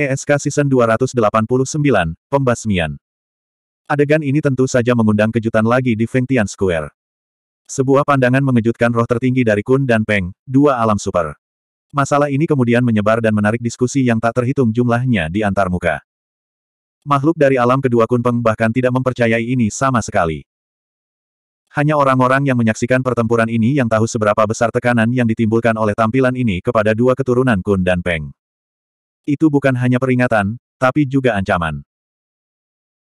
ESK Season 289, Pembasmian. Adegan ini tentu saja mengundang kejutan lagi di Fengtian Square. Sebuah pandangan mengejutkan roh tertinggi dari Kun dan Peng, dua alam super. Masalah ini kemudian menyebar dan menarik diskusi yang tak terhitung jumlahnya di antar muka. Makhluk dari alam kedua Kun Peng bahkan tidak mempercayai ini sama sekali. Hanya orang-orang yang menyaksikan pertempuran ini yang tahu seberapa besar tekanan yang ditimbulkan oleh tampilan ini kepada dua keturunan Kun dan Peng. Itu bukan hanya peringatan, tapi juga ancaman.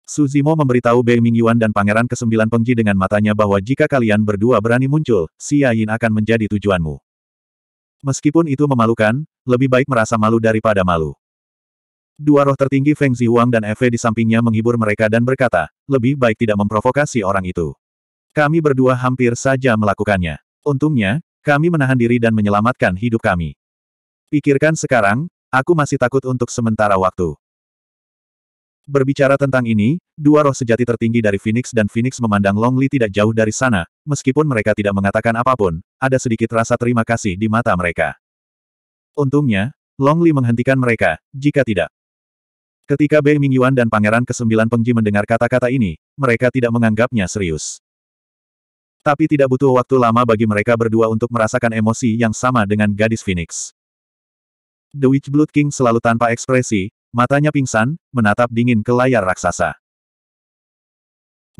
Suzimo memberitahu Bei Mingyuan dan Pangeran Kesembilan Pengji dengan matanya bahwa jika kalian berdua berani muncul, si Yin akan menjadi tujuanmu. Meskipun itu memalukan, lebih baik merasa malu daripada malu. Dua roh tertinggi Feng Zihuang dan Eve di sampingnya menghibur mereka dan berkata, lebih baik tidak memprovokasi orang itu. Kami berdua hampir saja melakukannya. Untungnya, kami menahan diri dan menyelamatkan hidup kami. Pikirkan sekarang, Aku masih takut untuk sementara waktu. Berbicara tentang ini, dua roh sejati tertinggi dari Phoenix dan Phoenix memandang Long Li tidak jauh dari sana, meskipun mereka tidak mengatakan apapun, ada sedikit rasa terima kasih di mata mereka. Untungnya, Long Li menghentikan mereka, jika tidak. Ketika Bei Mingyuan dan Pangeran Kesembilan Pengji mendengar kata-kata ini, mereka tidak menganggapnya serius. Tapi tidak butuh waktu lama bagi mereka berdua untuk merasakan emosi yang sama dengan gadis Phoenix. The Witch Blood King selalu tanpa ekspresi, matanya pingsan, menatap dingin ke layar raksasa.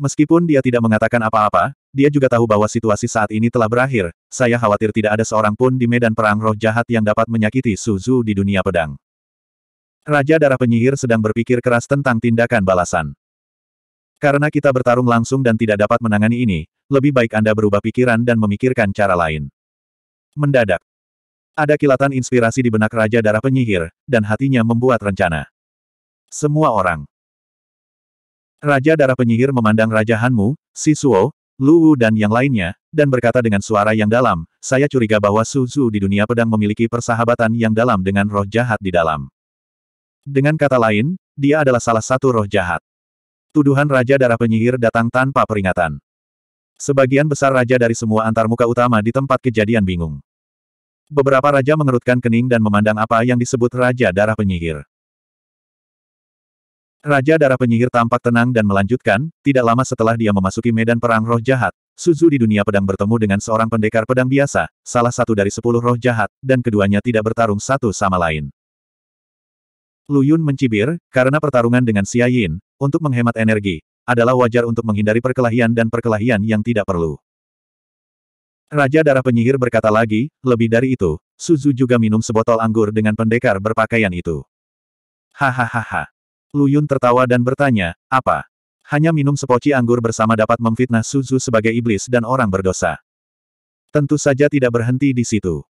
Meskipun dia tidak mengatakan apa-apa, dia juga tahu bahwa situasi saat ini telah berakhir, saya khawatir tidak ada seorang pun di medan perang roh jahat yang dapat menyakiti Suzu di dunia pedang. Raja Darah Penyihir sedang berpikir keras tentang tindakan balasan. Karena kita bertarung langsung dan tidak dapat menangani ini, lebih baik Anda berubah pikiran dan memikirkan cara lain. Mendadak, ada kilatan inspirasi di benak Raja Darah Penyihir, dan hatinya membuat rencana. Semua orang. Raja Darah Penyihir memandang Raja Hanmu, Suo, Lu Wu dan yang lainnya, dan berkata dengan suara yang dalam, saya curiga bahwa Su Zhu di dunia pedang memiliki persahabatan yang dalam dengan roh jahat di dalam. Dengan kata lain, dia adalah salah satu roh jahat. Tuduhan Raja Darah Penyihir datang tanpa peringatan. Sebagian besar raja dari semua antarmuka utama di tempat kejadian bingung. Beberapa raja mengerutkan kening dan memandang apa yang disebut Raja Darah Penyihir. Raja Darah Penyihir tampak tenang dan melanjutkan, tidak lama setelah dia memasuki medan perang roh jahat, Suzu di dunia pedang bertemu dengan seorang pendekar pedang biasa, salah satu dari sepuluh roh jahat, dan keduanya tidak bertarung satu sama lain. Lu Yun mencibir, karena pertarungan dengan Xia Yin, untuk menghemat energi, adalah wajar untuk menghindari perkelahian dan perkelahian yang tidak perlu. Raja Darah Penyihir berkata lagi, lebih dari itu, Suzu juga minum sebotol anggur dengan pendekar berpakaian itu. Hahaha. Lu Yun tertawa dan bertanya, apa? Hanya minum sepoci anggur bersama dapat memfitnah Suzu sebagai iblis dan orang berdosa. Tentu saja tidak berhenti di situ.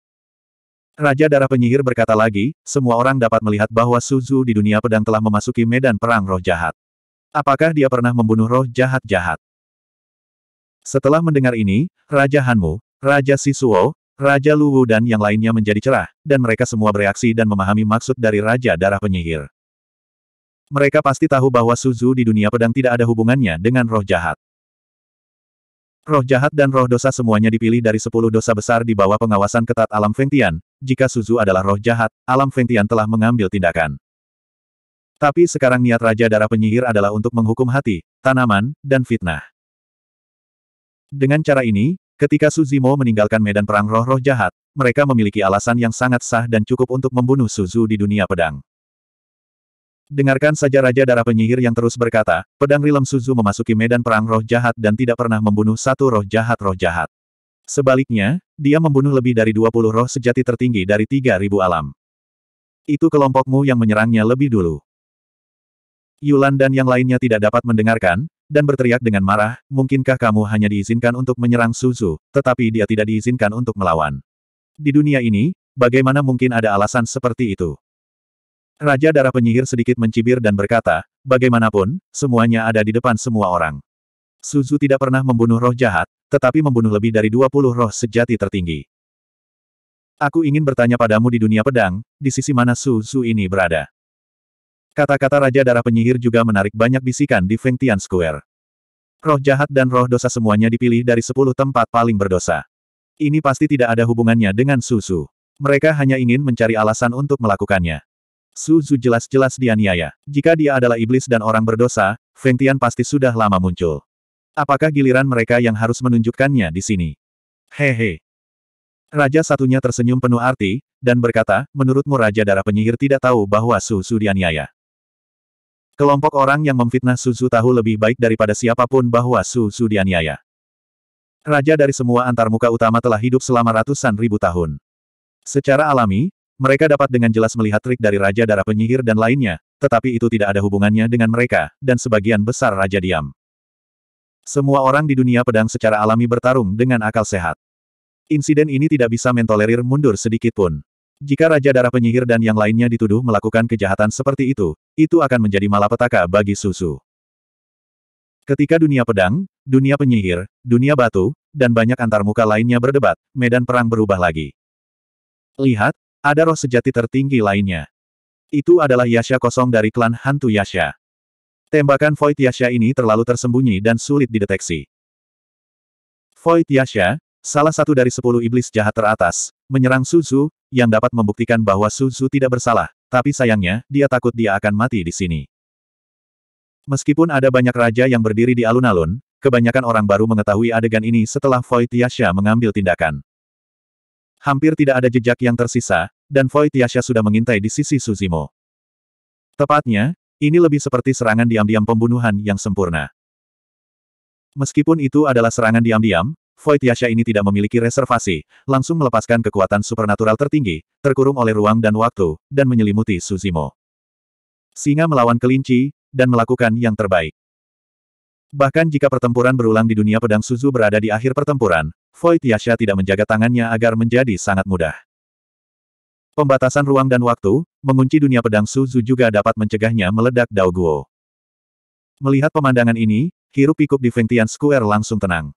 Raja Darah Penyihir berkata lagi, semua orang dapat melihat bahwa Suzu di dunia pedang telah memasuki medan perang roh jahat. Apakah dia pernah membunuh roh jahat-jahat? Setelah mendengar ini, Raja Hanmu, Raja Sisuo, Raja Luwu dan yang lainnya menjadi cerah, dan mereka semua bereaksi dan memahami maksud dari Raja Darah Penyihir. Mereka pasti tahu bahwa Suzu di dunia pedang tidak ada hubungannya dengan roh jahat. Roh jahat dan roh dosa semuanya dipilih dari sepuluh dosa besar di bawah pengawasan ketat alam Fengtian. Jika Suzu adalah roh jahat, alam Fengtian telah mengambil tindakan. Tapi sekarang niat Raja Darah Penyihir adalah untuk menghukum hati, tanaman, dan fitnah. Dengan cara ini, Ketika Suzimo meninggalkan medan perang roh-roh jahat, mereka memiliki alasan yang sangat sah dan cukup untuk membunuh Suzu di dunia pedang. Dengarkan saja Raja Darah Penyihir yang terus berkata, pedang rilem Suzu memasuki medan perang roh jahat dan tidak pernah membunuh satu roh jahat-roh jahat. Sebaliknya, dia membunuh lebih dari 20 roh sejati tertinggi dari 3.000 alam. Itu kelompokmu yang menyerangnya lebih dulu. Yulan dan yang lainnya tidak dapat mendengarkan, dan berteriak dengan marah, mungkinkah kamu hanya diizinkan untuk menyerang Suzu, tetapi dia tidak diizinkan untuk melawan. Di dunia ini, bagaimana mungkin ada alasan seperti itu? Raja Darah Penyihir sedikit mencibir dan berkata, bagaimanapun, semuanya ada di depan semua orang. Suzu tidak pernah membunuh roh jahat, tetapi membunuh lebih dari 20 roh sejati tertinggi. Aku ingin bertanya padamu di dunia pedang, di sisi mana Suzu ini berada. Kata-kata Raja Darah Penyihir juga menarik banyak bisikan di Feng Tian Square. Roh jahat dan roh dosa semuanya dipilih dari sepuluh tempat paling berdosa. Ini pasti tidak ada hubungannya dengan Susu. Mereka hanya ingin mencari alasan untuk melakukannya. Suzu jelas-jelas dianiaya. Jika dia adalah iblis dan orang berdosa, Feng Tian pasti sudah lama muncul. Apakah giliran mereka yang harus menunjukkannya di sini? Hehe. Raja satunya tersenyum penuh arti, dan berkata, menurutmu Raja Darah Penyihir tidak tahu bahwa Susu dianiaya. Kelompok orang yang memfitnah Suzu tahu lebih baik daripada siapapun bahwa Suzu dianiaya. Raja dari semua antarmuka utama telah hidup selama ratusan ribu tahun. Secara alami, mereka dapat dengan jelas melihat trik dari Raja Darah Penyihir dan lainnya, tetapi itu tidak ada hubungannya dengan mereka, dan sebagian besar Raja diam. Semua orang di dunia pedang secara alami bertarung dengan akal sehat. Insiden ini tidak bisa mentolerir mundur sedikit pun. Jika Raja Darah Penyihir dan yang lainnya dituduh melakukan kejahatan seperti itu, itu akan menjadi malapetaka bagi Susu. Ketika dunia pedang, dunia penyihir, dunia batu, dan banyak antarmuka lainnya berdebat, medan perang berubah lagi. Lihat, ada roh sejati tertinggi lainnya. Itu adalah Yasha kosong dari klan hantu Yasha. Tembakan Void Yasha ini terlalu tersembunyi dan sulit dideteksi. Void Yasha, salah satu dari sepuluh iblis jahat teratas, menyerang Suzu, yang dapat membuktikan bahwa Suzu tidak bersalah, tapi sayangnya, dia takut dia akan mati di sini. Meskipun ada banyak raja yang berdiri di alun-alun, kebanyakan orang baru mengetahui adegan ini setelah Void Yasha mengambil tindakan. Hampir tidak ada jejak yang tersisa, dan Void Yasha sudah mengintai di sisi Suzimo. Tepatnya, ini lebih seperti serangan diam-diam pembunuhan yang sempurna. Meskipun itu adalah serangan diam-diam, Void Yasha ini tidak memiliki reservasi, langsung melepaskan kekuatan supernatural tertinggi, terkurung oleh ruang dan waktu, dan menyelimuti Suzimo. Singa melawan kelinci, dan melakukan yang terbaik. Bahkan jika pertempuran berulang di dunia pedang Suzu berada di akhir pertempuran, Void Yasha tidak menjaga tangannya agar menjadi sangat mudah. Pembatasan ruang dan waktu, mengunci dunia pedang Suzu juga dapat mencegahnya meledak Daoguo. Melihat pemandangan ini, hirup pikuk di Fengtian Square langsung tenang.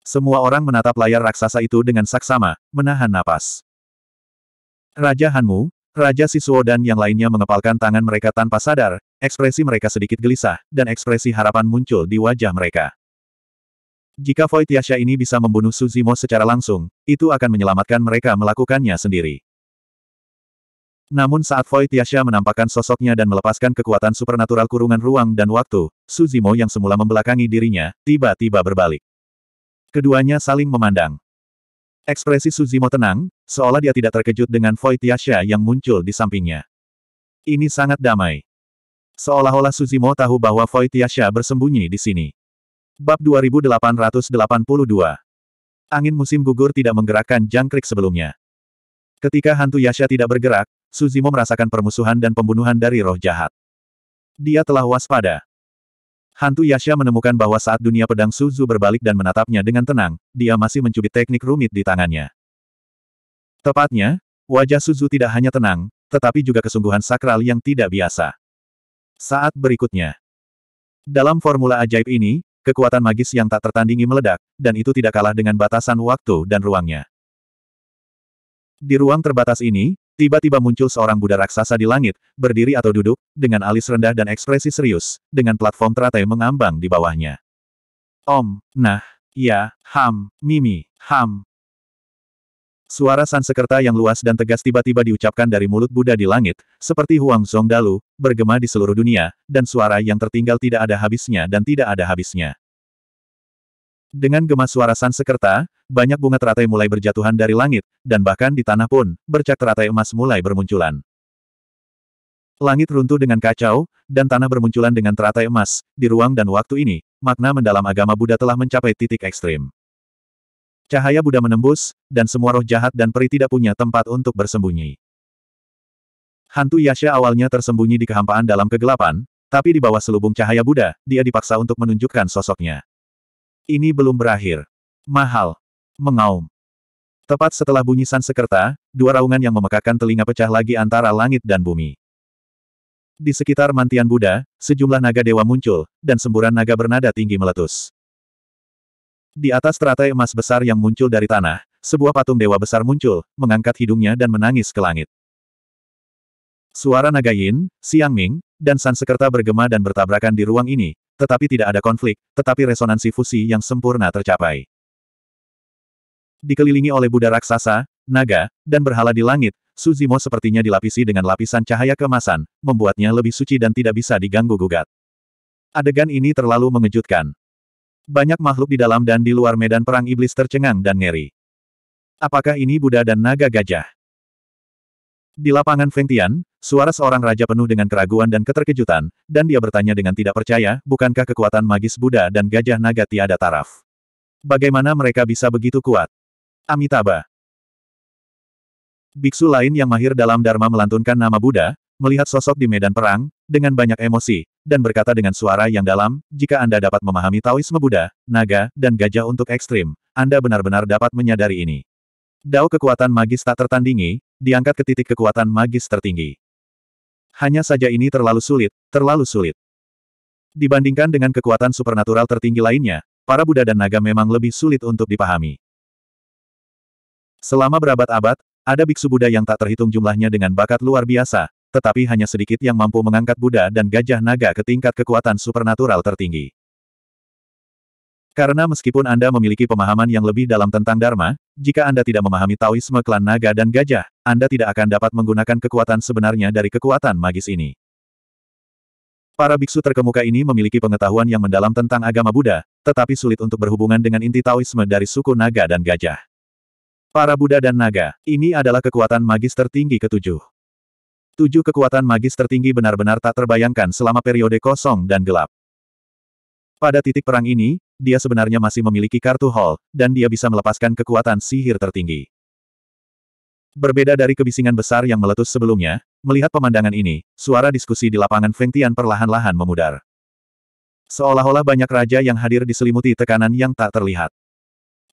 Semua orang menatap layar raksasa itu dengan saksama, menahan napas. Raja Hanmu, Raja Sisuo dan yang lainnya mengepalkan tangan mereka tanpa sadar, ekspresi mereka sedikit gelisah, dan ekspresi harapan muncul di wajah mereka. Jika Void Yasha ini bisa membunuh Suzimo secara langsung, itu akan menyelamatkan mereka melakukannya sendiri. Namun saat Void Yasha menampakkan sosoknya dan melepaskan kekuatan supernatural kurungan ruang dan waktu, Suzimo yang semula membelakangi dirinya, tiba-tiba berbalik. Keduanya saling memandang. Ekspresi Suzimo tenang, seolah dia tidak terkejut dengan Void Yasha yang muncul di sampingnya. Ini sangat damai. Seolah-olah Suzimo tahu bahwa Void Yasha bersembunyi di sini. Bab 2882 Angin musim gugur tidak menggerakkan jangkrik sebelumnya. Ketika hantu Yasha tidak bergerak, Suzimo merasakan permusuhan dan pembunuhan dari roh jahat. Dia telah waspada. Hantu Yasha menemukan bahwa saat dunia pedang Suzu berbalik dan menatapnya dengan tenang, dia masih mencubit teknik rumit di tangannya. Tepatnya, wajah Suzu tidak hanya tenang, tetapi juga kesungguhan sakral yang tidak biasa. Saat berikutnya. Dalam formula ajaib ini, kekuatan magis yang tak tertandingi meledak, dan itu tidak kalah dengan batasan waktu dan ruangnya. Di ruang terbatas ini, Tiba-tiba muncul seorang Buddha raksasa di langit, berdiri atau duduk, dengan alis rendah dan ekspresi serius, dengan platform teratai mengambang di bawahnya. Om, nah, ya, ham, mimi, ham. Suara sansekerta yang luas dan tegas tiba-tiba diucapkan dari mulut Buddha di langit, seperti Huang Zongdalu, bergema di seluruh dunia, dan suara yang tertinggal tidak ada habisnya dan tidak ada habisnya. Dengan gemas suara sansekerta, banyak bunga teratai mulai berjatuhan dari langit, dan bahkan di tanah pun, bercak teratai emas mulai bermunculan. Langit runtuh dengan kacau, dan tanah bermunculan dengan teratai emas, di ruang dan waktu ini, makna mendalam agama Buddha telah mencapai titik ekstrim. Cahaya Buddha menembus, dan semua roh jahat dan peri tidak punya tempat untuk bersembunyi. Hantu Yasha awalnya tersembunyi di kehampaan dalam kegelapan, tapi di bawah selubung cahaya Buddha, dia dipaksa untuk menunjukkan sosoknya. Ini belum berakhir. Mahal. Mengaum. Tepat setelah bunyi sansekerta, dua raungan yang memekakan telinga pecah lagi antara langit dan bumi. Di sekitar mantian Buddha, sejumlah naga dewa muncul, dan semburan naga bernada tinggi meletus. Di atas teratai emas besar yang muncul dari tanah, sebuah patung dewa besar muncul, mengangkat hidungnya dan menangis ke langit. Suara naga Yin, Siang Ming, dan sansekerta bergema dan bertabrakan di ruang ini, tetapi tidak ada konflik, tetapi resonansi fusi yang sempurna tercapai. Dikelilingi oleh Buddha raksasa, naga, dan berhala di langit, Suzimo sepertinya dilapisi dengan lapisan cahaya kemasan, membuatnya lebih suci dan tidak bisa diganggu-gugat. Adegan ini terlalu mengejutkan. Banyak makhluk di dalam dan di luar medan perang iblis tercengang dan ngeri. Apakah ini Buddha dan naga gajah? Di lapangan Feng Tian, suara seorang raja penuh dengan keraguan dan keterkejutan, dan dia bertanya dengan tidak percaya, bukankah kekuatan magis Buddha dan gajah naga tiada taraf? Bagaimana mereka bisa begitu kuat? Amitabha. Biksu lain yang mahir dalam Dharma melantunkan nama Buddha, melihat sosok di medan perang, dengan banyak emosi, dan berkata dengan suara yang dalam, jika Anda dapat memahami Taoisme Buddha, naga, dan gajah untuk ekstrim, Anda benar-benar dapat menyadari ini. Dao kekuatan magis tak tertandingi, diangkat ke titik kekuatan magis tertinggi. Hanya saja ini terlalu sulit, terlalu sulit. Dibandingkan dengan kekuatan supernatural tertinggi lainnya, para Buddha dan naga memang lebih sulit untuk dipahami. Selama berabad-abad, ada biksu Buddha yang tak terhitung jumlahnya dengan bakat luar biasa, tetapi hanya sedikit yang mampu mengangkat Buddha dan gajah naga ke tingkat kekuatan supernatural tertinggi. Karena meskipun Anda memiliki pemahaman yang lebih dalam tentang Dharma, jika Anda tidak memahami Taoisme klan naga dan gajah, Anda tidak akan dapat menggunakan kekuatan sebenarnya dari kekuatan magis ini. Para biksu terkemuka ini memiliki pengetahuan yang mendalam tentang agama Buddha, tetapi sulit untuk berhubungan dengan inti Taoisme dari suku naga dan gajah. Para Buddha dan naga, ini adalah kekuatan magis tertinggi ketujuh. Tujuh kekuatan magis tertinggi benar-benar tak terbayangkan selama periode kosong dan gelap. Pada titik perang ini, dia sebenarnya masih memiliki kartu Hall, dan dia bisa melepaskan kekuatan sihir tertinggi. Berbeda dari kebisingan besar yang meletus sebelumnya, melihat pemandangan ini, suara diskusi di lapangan Fengtian perlahan-lahan memudar. Seolah-olah banyak raja yang hadir diselimuti tekanan yang tak terlihat.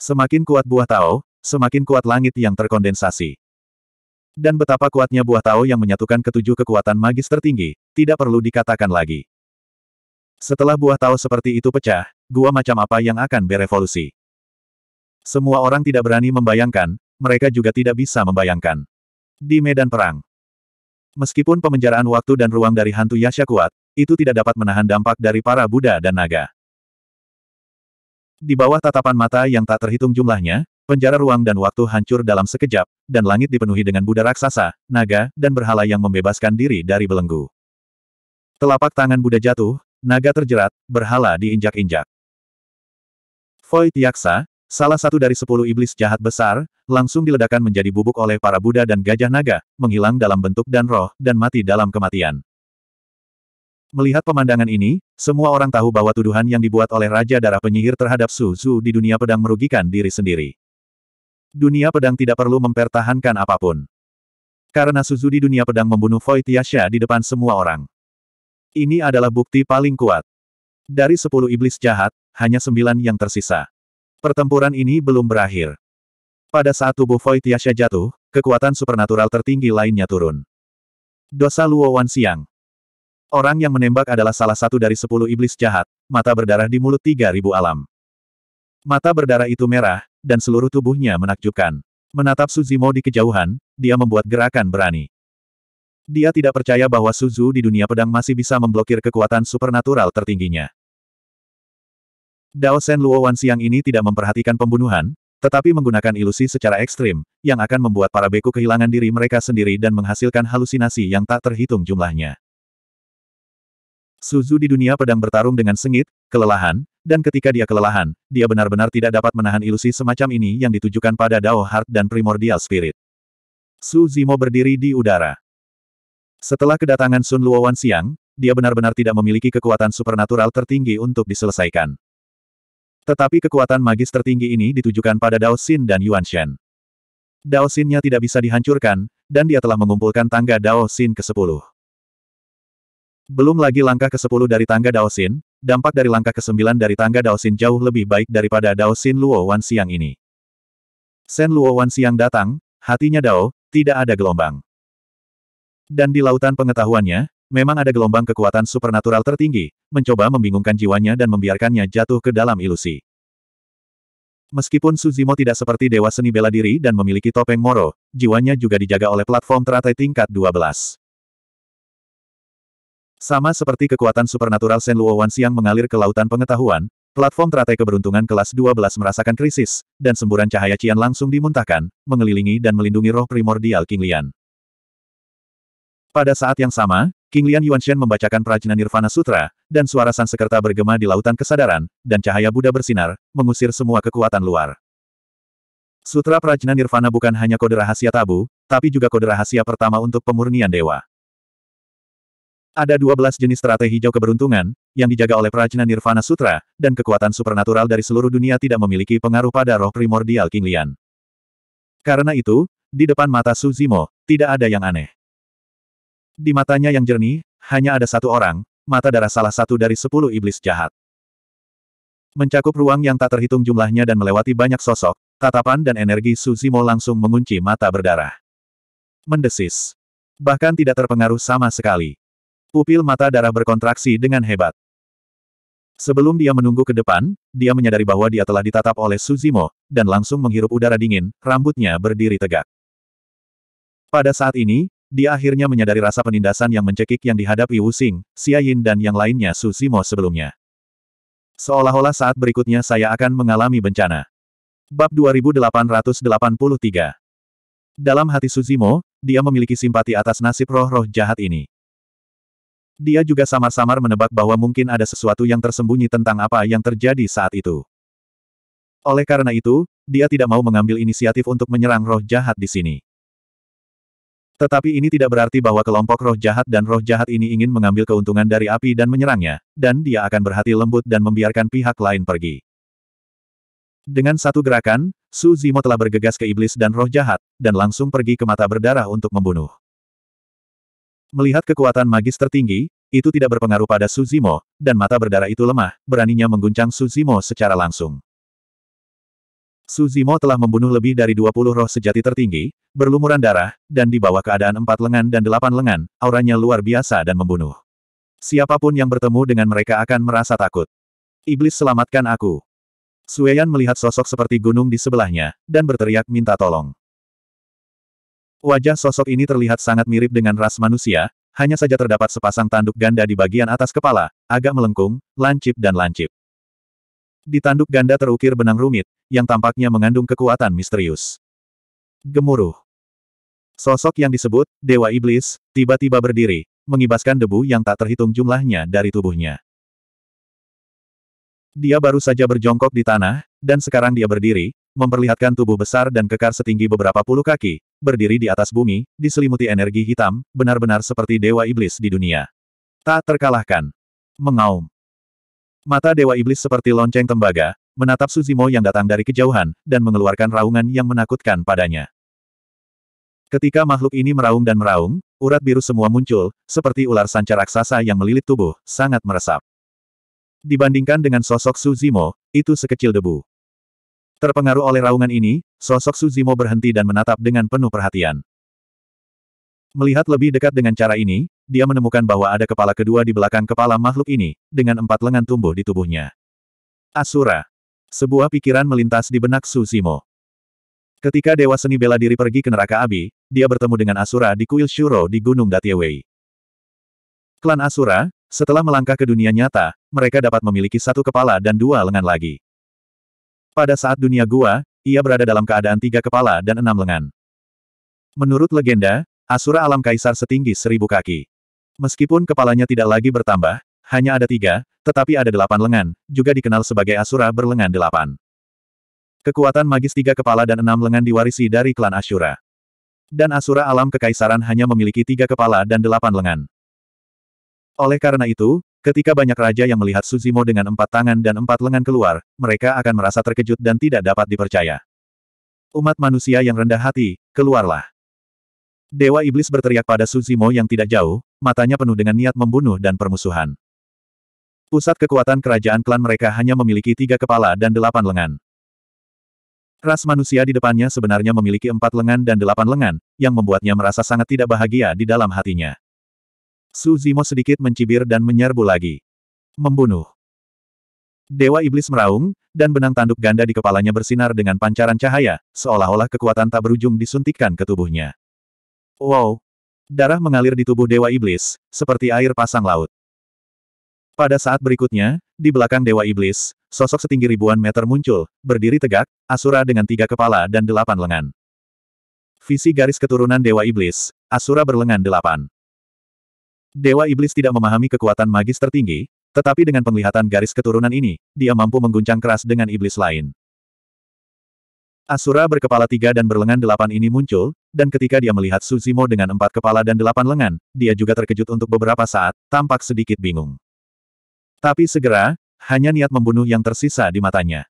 Semakin kuat buah Tao, semakin kuat langit yang terkondensasi. Dan betapa kuatnya buah Tao yang menyatukan ketujuh kekuatan magis tertinggi, tidak perlu dikatakan lagi. Setelah buah Tao seperti itu pecah, gua macam apa yang akan berevolusi. Semua orang tidak berani membayangkan, mereka juga tidak bisa membayangkan. Di medan perang. Meskipun pemenjaraan waktu dan ruang dari hantu Yasha kuat, itu tidak dapat menahan dampak dari para Buddha dan naga. Di bawah tatapan mata yang tak terhitung jumlahnya, penjara ruang dan waktu hancur dalam sekejap, dan langit dipenuhi dengan Buddha raksasa, naga, dan berhala yang membebaskan diri dari belenggu. Telapak tangan Buddha jatuh, naga terjerat, berhala diinjak-injak. Void Tiaksa, salah satu dari sepuluh iblis jahat besar, langsung diledakkan menjadi bubuk oleh para Buddha dan gajah naga, menghilang dalam bentuk dan roh, dan mati dalam kematian. Melihat pemandangan ini, semua orang tahu bahwa tuduhan yang dibuat oleh Raja Darah Penyihir terhadap Suzu di dunia pedang merugikan diri sendiri. Dunia pedang tidak perlu mempertahankan apapun. Karena Suzu di dunia pedang membunuh Foy Tiasha di depan semua orang. Ini adalah bukti paling kuat. Dari sepuluh iblis jahat, hanya sembilan yang tersisa. Pertempuran ini belum berakhir. Pada saat tubuh Void Yasha jatuh, kekuatan supernatural tertinggi lainnya turun. Dosa Luo Wan Siang Orang yang menembak adalah salah satu dari sepuluh iblis jahat, mata berdarah di mulut tiga ribu alam. Mata berdarah itu merah, dan seluruh tubuhnya menakjubkan. Menatap Suzimo di kejauhan, dia membuat gerakan berani. Dia tidak percaya bahwa Suzu di dunia pedang masih bisa memblokir kekuatan supernatural tertingginya. Dao Shen Luo Wan siang ini tidak memperhatikan pembunuhan, tetapi menggunakan ilusi secara ekstrim, yang akan membuat para beku kehilangan diri mereka sendiri dan menghasilkan halusinasi yang tak terhitung jumlahnya. Suzu di dunia pedang bertarung dengan sengit, kelelahan, dan ketika dia kelelahan, dia benar-benar tidak dapat menahan ilusi semacam ini yang ditujukan pada Dao Heart dan Primordial Spirit. Su Zimo berdiri di udara. Setelah kedatangan Sun Luowan Siang, dia benar-benar tidak memiliki kekuatan supernatural tertinggi untuk diselesaikan. Tetapi kekuatan magis tertinggi ini ditujukan pada Dao Xin dan Yuan Shen. Dao Xin-nya tidak bisa dihancurkan, dan dia telah mengumpulkan tangga Dao Xin ke-10. Belum lagi langkah ke-10 dari tangga Dao Xin, dampak dari langkah ke-9 dari tangga Dao Xin jauh lebih baik daripada Dao Xin Luo Wan ini. Sen Luo Wan datang, hatinya Dao, tidak ada gelombang. Dan di lautan pengetahuannya, memang ada gelombang kekuatan supernatural tertinggi, mencoba membingungkan jiwanya dan membiarkannya jatuh ke dalam ilusi. Meskipun Suzimo tidak seperti dewa seni bela diri dan memiliki topeng Moro, jiwanya juga dijaga oleh platform teratai tingkat 12. Sama seperti kekuatan supernatural Senluo yang mengalir ke lautan pengetahuan, platform teratai keberuntungan kelas 12 merasakan krisis, dan semburan cahaya Cian langsung dimuntahkan, mengelilingi dan melindungi roh primordial King Lian. Pada saat yang sama, King Lian Shen membacakan Prajna Nirvana Sutra, dan suara Sansekerta bergema di lautan kesadaran, dan cahaya Buddha bersinar, mengusir semua kekuatan luar. Sutra Prajna Nirvana bukan hanya kode rahasia tabu, tapi juga kode rahasia pertama untuk pemurnian dewa. Ada 12 jenis strategi hijau keberuntungan, yang dijaga oleh Prajna Nirvana Sutra, dan kekuatan supernatural dari seluruh dunia tidak memiliki pengaruh pada roh primordial King Lian. Karena itu, di depan mata Suzimo, tidak ada yang aneh. Di matanya yang jernih, hanya ada satu orang, mata darah salah satu dari sepuluh iblis jahat. Mencakup ruang yang tak terhitung jumlahnya dan melewati banyak sosok, tatapan dan energi Suzimo langsung mengunci mata berdarah. Mendesis. Bahkan tidak terpengaruh sama sekali. Pupil mata darah berkontraksi dengan hebat. Sebelum dia menunggu ke depan, dia menyadari bahwa dia telah ditatap oleh Suzimo, dan langsung menghirup udara dingin, rambutnya berdiri tegak. Pada saat ini, dia akhirnya menyadari rasa penindasan yang mencekik yang dihadapi Wu Xing, Xia Yin dan yang lainnya Su Simo sebelumnya. Seolah-olah saat berikutnya saya akan mengalami bencana. Bab 2883 Dalam hati Suzimo, dia memiliki simpati atas nasib roh-roh jahat ini. Dia juga samar-samar menebak bahwa mungkin ada sesuatu yang tersembunyi tentang apa yang terjadi saat itu. Oleh karena itu, dia tidak mau mengambil inisiatif untuk menyerang roh jahat di sini. Tetapi ini tidak berarti bahwa kelompok roh jahat dan roh jahat ini ingin mengambil keuntungan dari api dan menyerangnya, dan dia akan berhati lembut dan membiarkan pihak lain pergi. Dengan satu gerakan, Su Zimo telah bergegas ke iblis dan roh jahat, dan langsung pergi ke mata berdarah untuk membunuh. Melihat kekuatan magis tertinggi, itu tidak berpengaruh pada Su Zimo, dan mata berdarah itu lemah, beraninya mengguncang Su Zimo secara langsung. Suzimo telah membunuh lebih dari 20 roh sejati tertinggi, berlumuran darah, dan di bawah keadaan empat lengan dan delapan lengan, auranya luar biasa dan membunuh. Siapapun yang bertemu dengan mereka akan merasa takut. Iblis selamatkan aku. Sueyan melihat sosok seperti gunung di sebelahnya, dan berteriak minta tolong. Wajah sosok ini terlihat sangat mirip dengan ras manusia, hanya saja terdapat sepasang tanduk ganda di bagian atas kepala, agak melengkung, lancip dan lancip. Di tanduk ganda terukir benang rumit, yang tampaknya mengandung kekuatan misterius. Gemuruh. Sosok yang disebut, Dewa Iblis, tiba-tiba berdiri, mengibaskan debu yang tak terhitung jumlahnya dari tubuhnya. Dia baru saja berjongkok di tanah, dan sekarang dia berdiri, memperlihatkan tubuh besar dan kekar setinggi beberapa puluh kaki, berdiri di atas bumi, diselimuti energi hitam, benar-benar seperti Dewa Iblis di dunia. Tak terkalahkan. Mengaum. Mata Dewa Iblis seperti lonceng tembaga, menatap Suzimo yang datang dari kejauhan, dan mengeluarkan raungan yang menakutkan padanya. Ketika makhluk ini meraung dan meraung, urat biru semua muncul, seperti ular sanca raksasa yang melilit tubuh, sangat meresap. Dibandingkan dengan sosok Suzimo, itu sekecil debu. Terpengaruh oleh raungan ini, sosok Suzimo berhenti dan menatap dengan penuh perhatian. Melihat lebih dekat dengan cara ini, dia menemukan bahwa ada kepala kedua di belakang kepala makhluk ini, dengan empat lengan tumbuh di tubuhnya. Asura. Sebuah pikiran melintas di benak Suzimo. Ketika Dewa Seni Bela Diri pergi ke neraka Abi, dia bertemu dengan Asura di kuil Shuro di Gunung Datiewei. Klan Asura, setelah melangkah ke dunia nyata, mereka dapat memiliki satu kepala dan dua lengan lagi. Pada saat dunia gua, ia berada dalam keadaan tiga kepala dan enam lengan. Menurut legenda, Asura alam kaisar setinggi seribu kaki. Meskipun kepalanya tidak lagi bertambah, hanya ada tiga, tetapi ada delapan lengan, juga dikenal sebagai Asura berlengan delapan. Kekuatan magis tiga kepala dan enam lengan diwarisi dari klan Asura, Dan Asura alam kekaisaran hanya memiliki tiga kepala dan delapan lengan. Oleh karena itu, ketika banyak raja yang melihat Suzimo dengan empat tangan dan empat lengan keluar, mereka akan merasa terkejut dan tidak dapat dipercaya. Umat manusia yang rendah hati, keluarlah. Dewa Iblis berteriak pada Suzimo yang tidak jauh, matanya penuh dengan niat membunuh dan permusuhan. Pusat kekuatan kerajaan klan mereka hanya memiliki tiga kepala dan delapan lengan. Ras manusia di depannya sebenarnya memiliki empat lengan dan delapan lengan, yang membuatnya merasa sangat tidak bahagia di dalam hatinya. Su Zimo sedikit mencibir dan menyerbu lagi. Membunuh. Dewa Iblis meraung, dan benang tanduk ganda di kepalanya bersinar dengan pancaran cahaya, seolah-olah kekuatan tak berujung disuntikkan ke tubuhnya. Wow! Darah mengalir di tubuh Dewa Iblis, seperti air pasang laut. Pada saat berikutnya, di belakang Dewa Iblis, sosok setinggi ribuan meter muncul, berdiri tegak, Asura dengan tiga kepala dan delapan lengan. Visi garis keturunan Dewa Iblis, Asura berlengan delapan. Dewa Iblis tidak memahami kekuatan magis tertinggi, tetapi dengan penglihatan garis keturunan ini, dia mampu mengguncang keras dengan iblis lain. Asura berkepala tiga dan berlengan delapan ini muncul, dan ketika dia melihat Suzimo dengan empat kepala dan delapan lengan, dia juga terkejut untuk beberapa saat, tampak sedikit bingung. Tapi segera, hanya niat membunuh yang tersisa di matanya.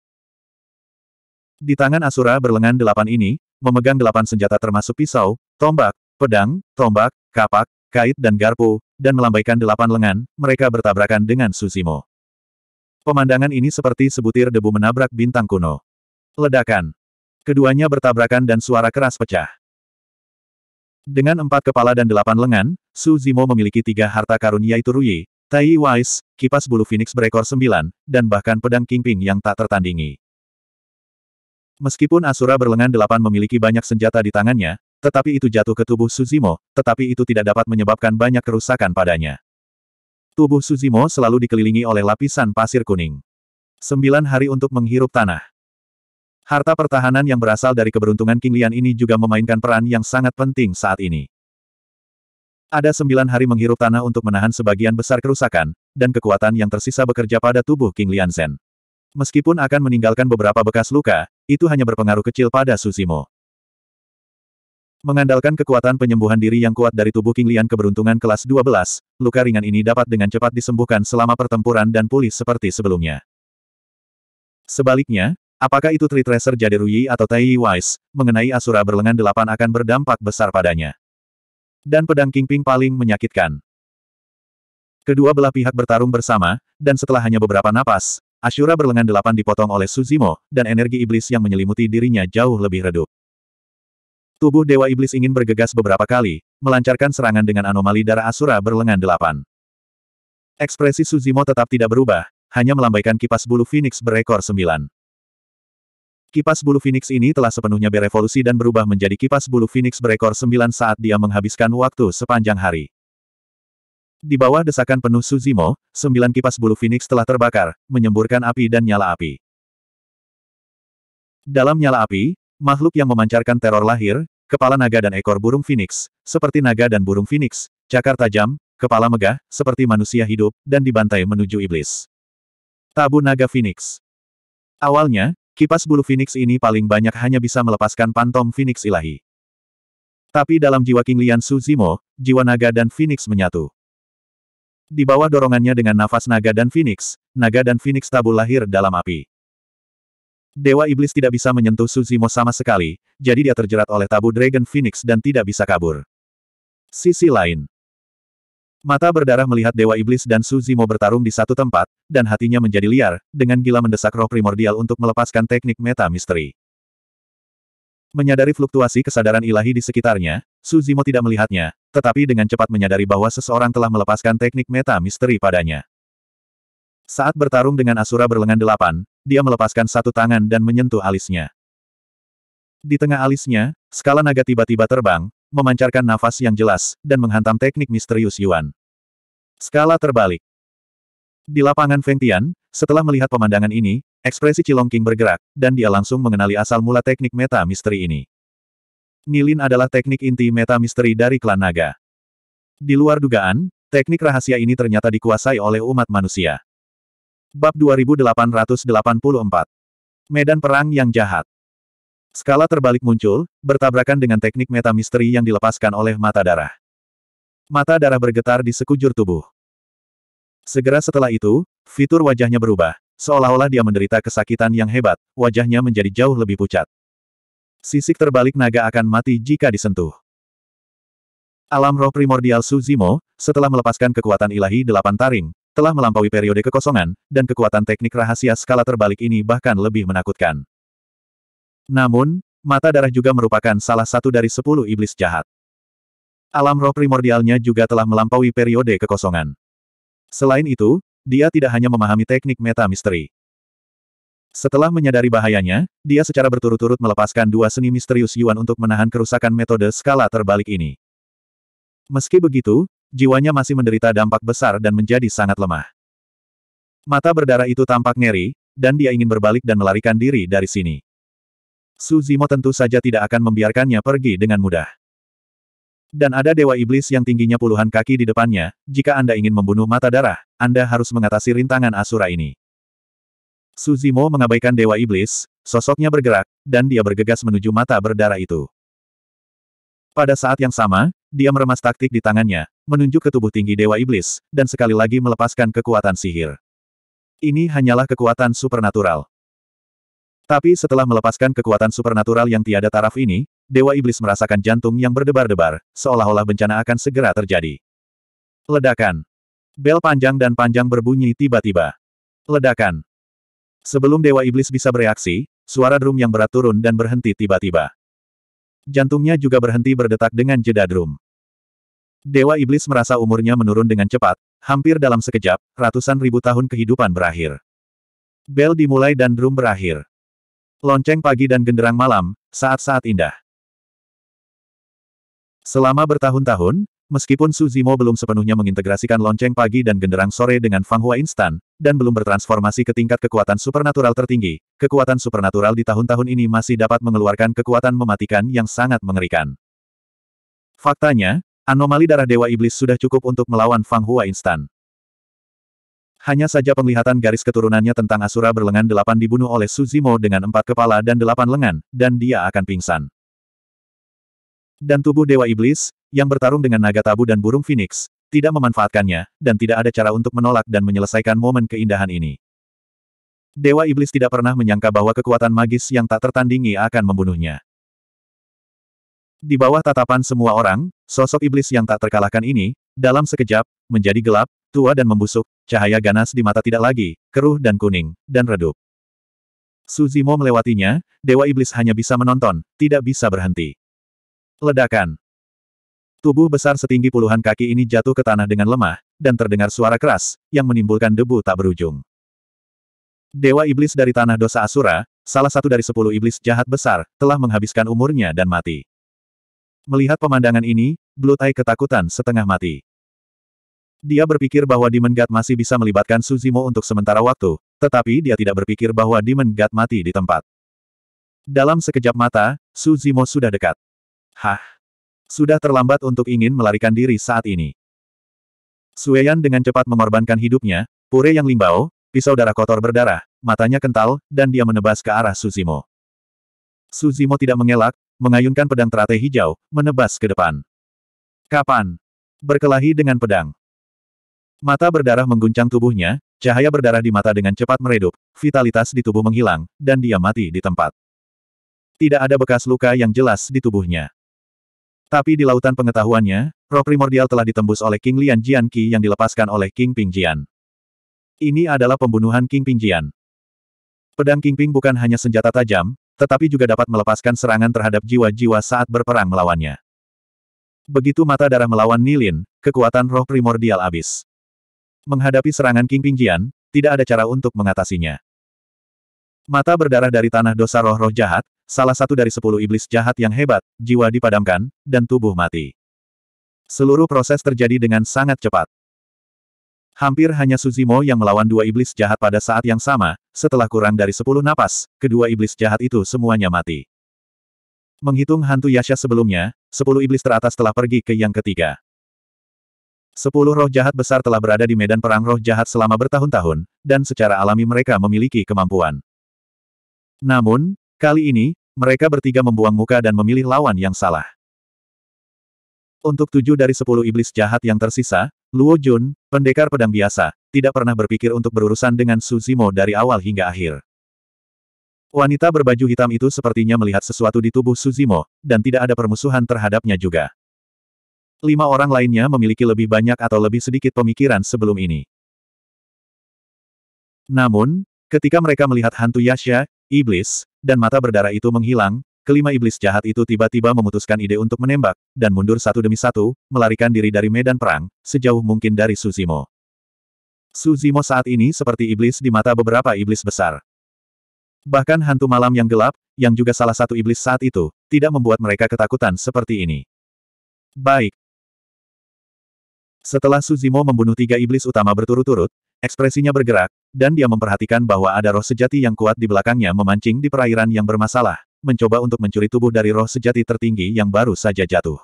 Di tangan Asura berlengan delapan ini, memegang delapan senjata termasuk pisau, tombak, pedang, tombak, kapak, kait dan garpu, dan melambaikan delapan lengan, mereka bertabrakan dengan Susimo. Pemandangan ini seperti sebutir debu menabrak bintang kuno. Ledakan. Keduanya bertabrakan dan suara keras pecah. Dengan empat kepala dan delapan lengan, Su memiliki tiga harta karun yaitu Rui, Tai Wise, kipas bulu Phoenix berekor sembilan, dan bahkan pedang Kingping yang tak tertandingi. Meskipun Asura berlengan delapan memiliki banyak senjata di tangannya, tetapi itu jatuh ke tubuh Suzimo, tetapi itu tidak dapat menyebabkan banyak kerusakan padanya. Tubuh Suzimo selalu dikelilingi oleh lapisan pasir kuning. Sembilan hari untuk menghirup tanah. Harta pertahanan yang berasal dari keberuntungan King Lian ini juga memainkan peran yang sangat penting saat ini. Ada sembilan hari menghirup tanah untuk menahan sebagian besar kerusakan, dan kekuatan yang tersisa bekerja pada tubuh King Zhen. Meskipun akan meninggalkan beberapa bekas luka, itu hanya berpengaruh kecil pada Suzimo. Mengandalkan kekuatan penyembuhan diri yang kuat dari tubuh King Lian keberuntungan kelas 12, luka ringan ini dapat dengan cepat disembuhkan selama pertempuran dan pulih seperti sebelumnya. Sebaliknya, apakah itu Tree Tracer Jaderuyi atau Tai Wise, mengenai Asura berlengan delapan akan berdampak besar padanya dan pedang Kingping paling menyakitkan. Kedua belah pihak bertarung bersama, dan setelah hanya beberapa napas, Ashura berlengan delapan dipotong oleh Suzimo, dan energi iblis yang menyelimuti dirinya jauh lebih redup. Tubuh Dewa Iblis ingin bergegas beberapa kali, melancarkan serangan dengan anomali darah Asura berlengan delapan. Ekspresi Suzimo tetap tidak berubah, hanya melambaikan kipas bulu Phoenix berekor sembilan. Kipas bulu Phoenix ini telah sepenuhnya berevolusi dan berubah menjadi kipas bulu Phoenix berekor sembilan saat dia menghabiskan waktu sepanjang hari. Di bawah desakan penuh Suzimo, sembilan kipas bulu Phoenix telah terbakar, menyemburkan api dan nyala api. Dalam nyala api, makhluk yang memancarkan teror lahir, kepala naga dan ekor burung Phoenix, seperti naga dan burung Phoenix, cakar tajam, kepala megah, seperti manusia hidup, dan dibantai menuju iblis. Tabu Naga Phoenix Awalnya, Kipas bulu Phoenix ini paling banyak hanya bisa melepaskan pantom Phoenix ilahi. Tapi dalam jiwa King Lian Su Zimo, jiwa naga dan Phoenix menyatu. Di bawah dorongannya dengan nafas naga dan Phoenix, naga dan Phoenix tabu lahir dalam api. Dewa Iblis tidak bisa menyentuh Suzimo sama sekali, jadi dia terjerat oleh tabu Dragon Phoenix dan tidak bisa kabur. Sisi lain, Mata berdarah melihat Dewa Iblis dan Suzi mau bertarung di satu tempat, dan hatinya menjadi liar, dengan gila mendesak roh primordial untuk melepaskan teknik meta misteri. Menyadari fluktuasi kesadaran ilahi di sekitarnya, Suzimo tidak melihatnya, tetapi dengan cepat menyadari bahwa seseorang telah melepaskan teknik meta misteri padanya. Saat bertarung dengan Asura berlengan delapan, dia melepaskan satu tangan dan menyentuh alisnya. Di tengah alisnya, skala naga tiba-tiba terbang, memancarkan nafas yang jelas, dan menghantam teknik misterius Yuan. Skala terbalik. Di lapangan Feng Tian, setelah melihat pemandangan ini, ekspresi Cilong King bergerak, dan dia langsung mengenali asal mula teknik meta misteri ini. Nilin adalah teknik inti meta misteri dari klan naga. Di luar dugaan, teknik rahasia ini ternyata dikuasai oleh umat manusia. Bab 2884 Medan Perang Yang Jahat Skala terbalik muncul, bertabrakan dengan teknik meta misteri yang dilepaskan oleh mata darah. Mata darah bergetar di sekujur tubuh. Segera setelah itu, fitur wajahnya berubah. Seolah-olah dia menderita kesakitan yang hebat, wajahnya menjadi jauh lebih pucat. Sisik terbalik naga akan mati jika disentuh. Alam roh primordial Suzimo, setelah melepaskan kekuatan ilahi delapan taring, telah melampaui periode kekosongan, dan kekuatan teknik rahasia skala terbalik ini bahkan lebih menakutkan. Namun, mata darah juga merupakan salah satu dari sepuluh iblis jahat. Alam roh primordialnya juga telah melampaui periode kekosongan. Selain itu, dia tidak hanya memahami teknik meta misteri. Setelah menyadari bahayanya, dia secara berturut-turut melepaskan dua seni misterius Yuan untuk menahan kerusakan metode skala terbalik ini. Meski begitu, jiwanya masih menderita dampak besar dan menjadi sangat lemah. Mata berdarah itu tampak ngeri, dan dia ingin berbalik dan melarikan diri dari sini. Su Zimo tentu saja tidak akan membiarkannya pergi dengan mudah. Dan ada dewa iblis yang tingginya puluhan kaki di depannya, jika Anda ingin membunuh mata darah, Anda harus mengatasi rintangan Asura ini. Suzimo mengabaikan dewa iblis, sosoknya bergerak, dan dia bergegas menuju mata berdarah itu. Pada saat yang sama, dia meremas taktik di tangannya, menunjuk ke tubuh tinggi dewa iblis, dan sekali lagi melepaskan kekuatan sihir. Ini hanyalah kekuatan supernatural. Tapi setelah melepaskan kekuatan supernatural yang tiada taraf ini, Dewa Iblis merasakan jantung yang berdebar-debar, seolah-olah bencana akan segera terjadi. Ledakan. Bel panjang dan panjang berbunyi tiba-tiba. Ledakan. Sebelum Dewa Iblis bisa bereaksi, suara drum yang berat turun dan berhenti tiba-tiba. Jantungnya juga berhenti berdetak dengan jeda drum. Dewa Iblis merasa umurnya menurun dengan cepat, hampir dalam sekejap, ratusan ribu tahun kehidupan berakhir. Bel dimulai dan drum berakhir. Lonceng pagi dan genderang malam, saat-saat indah. Selama bertahun-tahun, meskipun Su Zimo belum sepenuhnya mengintegrasikan lonceng pagi dan genderang sore dengan Fang Hua instan, dan belum bertransformasi ke tingkat kekuatan supernatural tertinggi, kekuatan supernatural di tahun-tahun ini masih dapat mengeluarkan kekuatan mematikan yang sangat mengerikan. Faktanya, anomali darah Dewa Iblis sudah cukup untuk melawan Fang Hua instan. Hanya saja penglihatan garis keturunannya tentang Asura berlengan delapan dibunuh oleh Suzimo dengan empat kepala dan delapan lengan, dan dia akan pingsan. Dan tubuh Dewa Iblis, yang bertarung dengan naga tabu dan burung Phoenix, tidak memanfaatkannya, dan tidak ada cara untuk menolak dan menyelesaikan momen keindahan ini. Dewa Iblis tidak pernah menyangka bahwa kekuatan magis yang tak tertandingi akan membunuhnya. Di bawah tatapan semua orang, sosok iblis yang tak terkalahkan ini, dalam sekejap, menjadi gelap, tua dan membusuk, Cahaya ganas di mata tidak lagi, keruh dan kuning, dan redup. Suzimo melewatinya, Dewa Iblis hanya bisa menonton, tidak bisa berhenti. Ledakan. Tubuh besar setinggi puluhan kaki ini jatuh ke tanah dengan lemah, dan terdengar suara keras, yang menimbulkan debu tak berujung. Dewa Iblis dari Tanah Dosa Asura, salah satu dari sepuluh iblis jahat besar, telah menghabiskan umurnya dan mati. Melihat pemandangan ini, Blue Eye ketakutan setengah mati. Dia berpikir bahwa Demon God masih bisa melibatkan Suzimo untuk sementara waktu, tetapi dia tidak berpikir bahwa Demon God mati di tempat. Dalam sekejap mata, Suzimo sudah dekat. Hah? Sudah terlambat untuk ingin melarikan diri saat ini. Sueyan dengan cepat mengorbankan hidupnya, pure yang limbau, pisau darah kotor berdarah, matanya kental, dan dia menebas ke arah Suzimo. Suzimo tidak mengelak, mengayunkan pedang teratai hijau, menebas ke depan. Kapan? Berkelahi dengan pedang. Mata berdarah mengguncang tubuhnya, cahaya berdarah di mata dengan cepat meredup, vitalitas di tubuh menghilang, dan dia mati di tempat. Tidak ada bekas luka yang jelas di tubuhnya. Tapi di lautan pengetahuannya, roh primordial telah ditembus oleh King Lian Jianqi yang dilepaskan oleh King Ping Jian. Ini adalah pembunuhan King Ping Jian. Pedang King Ping bukan hanya senjata tajam, tetapi juga dapat melepaskan serangan terhadap jiwa-jiwa saat berperang melawannya. Begitu mata darah melawan Nilin, kekuatan roh primordial habis. Menghadapi serangan King Ping Jian, tidak ada cara untuk mengatasinya. Mata berdarah dari tanah dosa roh-roh jahat, salah satu dari sepuluh iblis jahat yang hebat, jiwa dipadamkan, dan tubuh mati. Seluruh proses terjadi dengan sangat cepat. Hampir hanya Suzimo yang melawan dua iblis jahat pada saat yang sama, setelah kurang dari sepuluh napas, kedua iblis jahat itu semuanya mati. Menghitung hantu Yasha sebelumnya, sepuluh iblis teratas telah pergi ke yang ketiga. Sepuluh roh jahat besar telah berada di medan perang roh jahat selama bertahun-tahun, dan secara alami mereka memiliki kemampuan. Namun, kali ini, mereka bertiga membuang muka dan memilih lawan yang salah. Untuk tujuh dari sepuluh iblis jahat yang tersisa, Luo Jun, pendekar pedang biasa, tidak pernah berpikir untuk berurusan dengan Suzimo dari awal hingga akhir. Wanita berbaju hitam itu sepertinya melihat sesuatu di tubuh Suzimo, dan tidak ada permusuhan terhadapnya juga. Lima orang lainnya memiliki lebih banyak atau lebih sedikit pemikiran sebelum ini. Namun, ketika mereka melihat hantu Yasha, iblis, dan mata berdarah itu menghilang, kelima iblis jahat itu tiba-tiba memutuskan ide untuk menembak, dan mundur satu demi satu, melarikan diri dari medan perang, sejauh mungkin dari Suzimo. Suzimo saat ini seperti iblis di mata beberapa iblis besar. Bahkan hantu malam yang gelap, yang juga salah satu iblis saat itu, tidak membuat mereka ketakutan seperti ini. Baik, setelah Suzimo membunuh tiga iblis utama berturut-turut, ekspresinya bergerak, dan dia memperhatikan bahwa ada roh sejati yang kuat di belakangnya memancing di perairan yang bermasalah, mencoba untuk mencuri tubuh dari roh sejati tertinggi yang baru saja jatuh.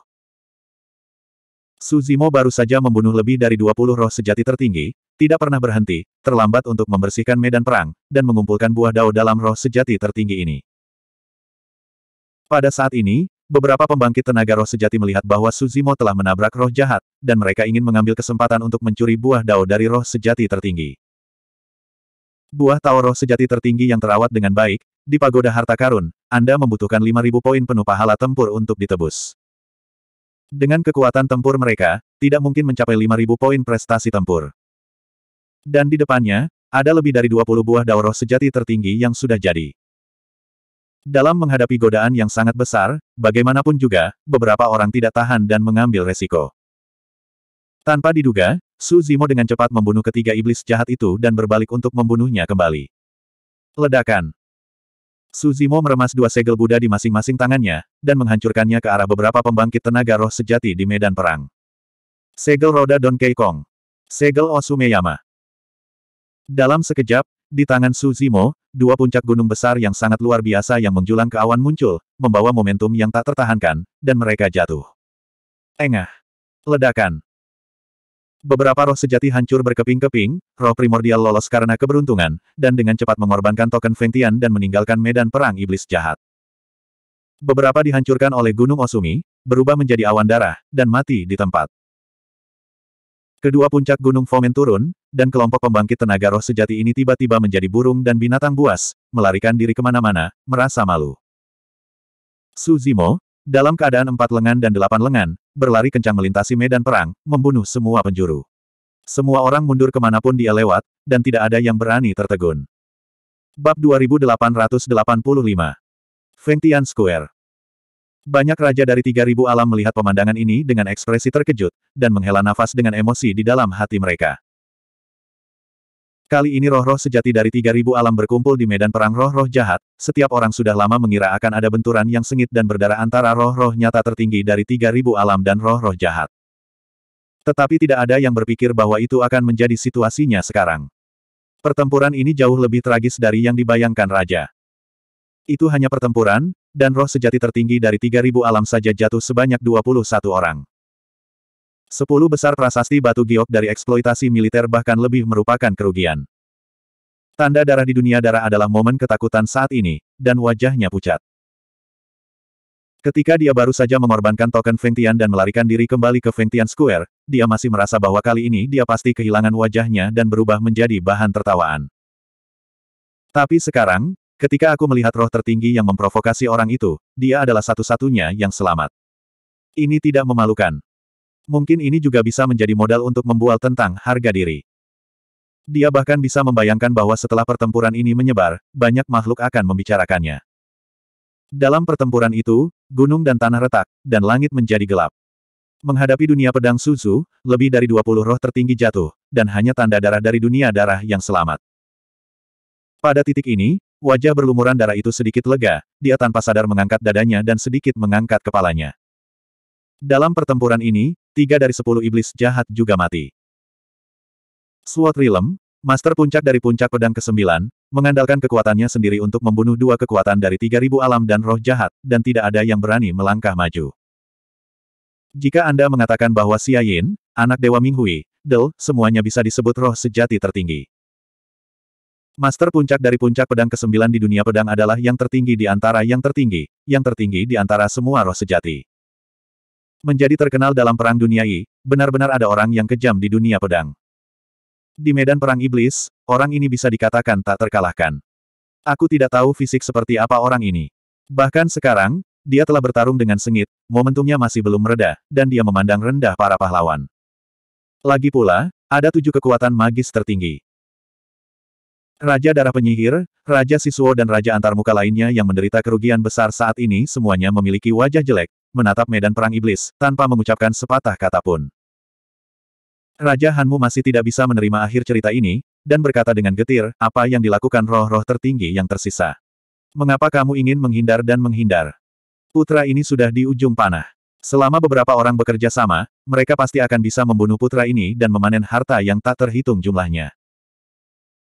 Suzimo baru saja membunuh lebih dari 20 roh sejati tertinggi, tidak pernah berhenti, terlambat untuk membersihkan medan perang, dan mengumpulkan buah dao dalam roh sejati tertinggi ini. Pada saat ini, Beberapa pembangkit tenaga roh sejati melihat bahwa Suzimo telah menabrak roh jahat, dan mereka ingin mengambil kesempatan untuk mencuri buah dao dari roh sejati tertinggi. Buah tao roh sejati tertinggi yang terawat dengan baik, di pagoda harta karun, Anda membutuhkan 5.000 poin penuh pahala tempur untuk ditebus. Dengan kekuatan tempur mereka, tidak mungkin mencapai 5.000 poin prestasi tempur. Dan di depannya, ada lebih dari 20 buah dao roh sejati tertinggi yang sudah jadi. Dalam menghadapi godaan yang sangat besar, bagaimanapun juga, beberapa orang tidak tahan dan mengambil resiko. Tanpa diduga, Su Zimo dengan cepat membunuh ketiga iblis jahat itu dan berbalik untuk membunuhnya kembali. Ledakan. Su Zimo meremas dua segel Buddha di masing-masing tangannya, dan menghancurkannya ke arah beberapa pembangkit tenaga roh sejati di medan perang. Segel roda Donkey Kong. Segel Osumeyama. Dalam sekejap, di tangan Su Zimo, dua puncak gunung besar yang sangat luar biasa yang menjulang ke awan muncul, membawa momentum yang tak tertahankan, dan mereka jatuh. Engah. Ledakan. Beberapa roh sejati hancur berkeping-keping, roh primordial lolos karena keberuntungan, dan dengan cepat mengorbankan token Fengtian dan meninggalkan medan perang iblis jahat. Beberapa dihancurkan oleh Gunung Osumi, berubah menjadi awan darah, dan mati di tempat. Kedua puncak gunung Fomen turun, dan kelompok pembangkit tenaga roh sejati ini tiba-tiba menjadi burung dan binatang buas, melarikan diri kemana-mana, merasa malu. Suzimo, dalam keadaan empat lengan dan delapan lengan, berlari kencang melintasi medan perang, membunuh semua penjuru. Semua orang mundur kemanapun dia lewat, dan tidak ada yang berani tertegun. Bab 2885 Tian Square banyak raja dari 3000 alam melihat pemandangan ini dengan ekspresi terkejut, dan menghela nafas dengan emosi di dalam hati mereka. Kali ini roh-roh sejati dari 3000 alam berkumpul di medan perang roh-roh jahat, setiap orang sudah lama mengira akan ada benturan yang sengit dan berdarah antara roh-roh nyata tertinggi dari 3000 alam dan roh-roh jahat. Tetapi tidak ada yang berpikir bahwa itu akan menjadi situasinya sekarang. Pertempuran ini jauh lebih tragis dari yang dibayangkan Raja. Itu hanya pertempuran, dan roh sejati tertinggi dari 3.000 alam saja jatuh sebanyak 21 orang. Sepuluh besar prasasti batu giok dari eksploitasi militer bahkan lebih merupakan kerugian. Tanda darah di dunia darah adalah momen ketakutan saat ini, dan wajahnya pucat. Ketika dia baru saja mengorbankan token Fengtian dan melarikan diri kembali ke Fengtian Square, dia masih merasa bahwa kali ini dia pasti kehilangan wajahnya dan berubah menjadi bahan tertawaan. Tapi sekarang, Ketika aku melihat roh tertinggi yang memprovokasi orang itu, dia adalah satu-satunya yang selamat. Ini tidak memalukan. Mungkin ini juga bisa menjadi modal untuk membual tentang harga diri. Dia bahkan bisa membayangkan bahwa setelah pertempuran ini menyebar, banyak makhluk akan membicarakannya. Dalam pertempuran itu, gunung dan tanah retak, dan langit menjadi gelap. Menghadapi dunia pedang Suzu, lebih dari 20 roh tertinggi jatuh, dan hanya tanda darah dari dunia darah yang selamat. Pada titik ini, Wajah berlumuran darah itu sedikit lega, dia tanpa sadar mengangkat dadanya dan sedikit mengangkat kepalanya. Dalam pertempuran ini, tiga dari sepuluh iblis jahat juga mati. Suat Rilem, Master Puncak dari Puncak Pedang ke-9, mengandalkan kekuatannya sendiri untuk membunuh dua kekuatan dari tiga ribu alam dan roh jahat, dan tidak ada yang berani melangkah maju. Jika Anda mengatakan bahwa Xia Yin, anak Dewa Minghui, Del, semuanya bisa disebut roh sejati tertinggi. Master puncak dari puncak pedang ke-9 di dunia pedang adalah yang tertinggi di antara yang tertinggi, yang tertinggi di antara semua roh sejati. Menjadi terkenal dalam perang dunia I, benar-benar ada orang yang kejam di dunia pedang. Di medan perang iblis, orang ini bisa dikatakan tak terkalahkan. Aku tidak tahu fisik seperti apa orang ini. Bahkan sekarang, dia telah bertarung dengan sengit, momentumnya masih belum mereda, dan dia memandang rendah para pahlawan. Lagi pula, ada tujuh kekuatan magis tertinggi. Raja Darah Penyihir, Raja Sisuo dan Raja Antarmuka lainnya yang menderita kerugian besar saat ini semuanya memiliki wajah jelek, menatap medan perang iblis, tanpa mengucapkan sepatah kata pun. Raja Hanmu masih tidak bisa menerima akhir cerita ini, dan berkata dengan getir, apa yang dilakukan roh-roh tertinggi yang tersisa. Mengapa kamu ingin menghindar dan menghindar? Putra ini sudah di ujung panah. Selama beberapa orang bekerja sama, mereka pasti akan bisa membunuh putra ini dan memanen harta yang tak terhitung jumlahnya.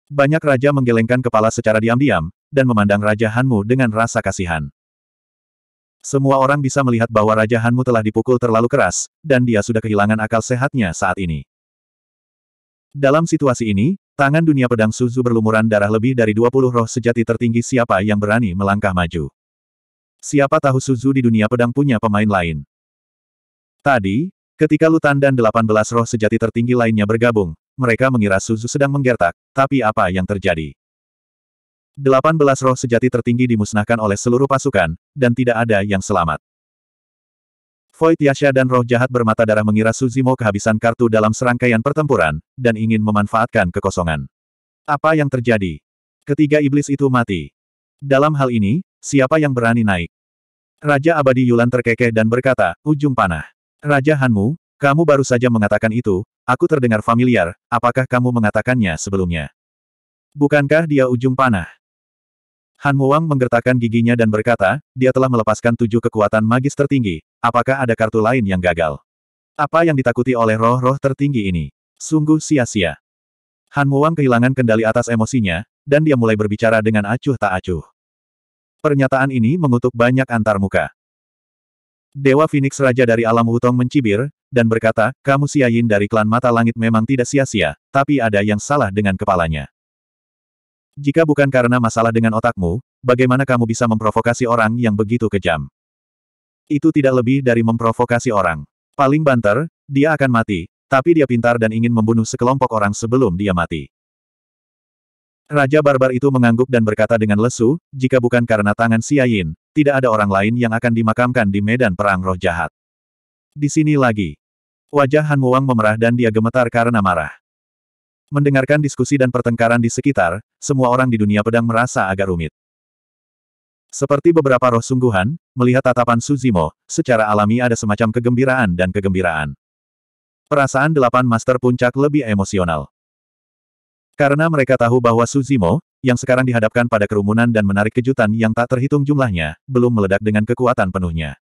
Banyak raja menggelengkan kepala secara diam-diam, dan memandang Raja Hanmu dengan rasa kasihan. Semua orang bisa melihat bahwa Raja Hanmu telah dipukul terlalu keras, dan dia sudah kehilangan akal sehatnya saat ini. Dalam situasi ini, tangan dunia pedang Suzu berlumuran darah lebih dari 20 roh sejati tertinggi siapa yang berani melangkah maju. Siapa tahu Suzu di dunia pedang punya pemain lain. Tadi, ketika Lutan dan 18 roh sejati tertinggi lainnya bergabung, mereka mengira Suzu sedang menggertak, tapi apa yang terjadi? Delapan belas roh sejati tertinggi dimusnahkan oleh seluruh pasukan, dan tidak ada yang selamat. Void Yasha dan roh jahat bermata darah mengira Suzimo kehabisan kartu dalam serangkaian pertempuran, dan ingin memanfaatkan kekosongan. Apa yang terjadi? Ketiga iblis itu mati. Dalam hal ini, siapa yang berani naik? Raja Abadi Yulan terkekeh dan berkata, ujung panah. Raja Hanmu, kamu baru saja mengatakan itu, aku terdengar familiar, apakah kamu mengatakannya sebelumnya? Bukankah dia ujung panah? Han Muang menggertakkan giginya dan berkata, dia telah melepaskan tujuh kekuatan magis tertinggi, apakah ada kartu lain yang gagal? Apa yang ditakuti oleh roh-roh tertinggi ini? Sungguh sia-sia. Han Muang kehilangan kendali atas emosinya, dan dia mulai berbicara dengan acuh tak acuh. Pernyataan ini mengutuk banyak antarmuka. Dewa Phoenix Raja dari alam Wutong mencibir, dan berkata, kamu siayin dari klan mata langit memang tidak sia-sia, tapi ada yang salah dengan kepalanya. Jika bukan karena masalah dengan otakmu, bagaimana kamu bisa memprovokasi orang yang begitu kejam? Itu tidak lebih dari memprovokasi orang. Paling banter, dia akan mati, tapi dia pintar dan ingin membunuh sekelompok orang sebelum dia mati. Raja barbar itu mengangguk dan berkata dengan lesu, jika bukan karena tangan Siayin, tidak ada orang lain yang akan dimakamkan di medan perang roh jahat. Di sini lagi. Wajah Han Muang memerah dan dia gemetar karena marah. Mendengarkan diskusi dan pertengkaran di sekitar, semua orang di dunia pedang merasa agak rumit. Seperti beberapa roh sungguhan, melihat tatapan Suzimo, secara alami ada semacam kegembiraan dan kegembiraan. Perasaan delapan master puncak lebih emosional. Karena mereka tahu bahwa Suzimo, yang sekarang dihadapkan pada kerumunan dan menarik kejutan yang tak terhitung jumlahnya, belum meledak dengan kekuatan penuhnya.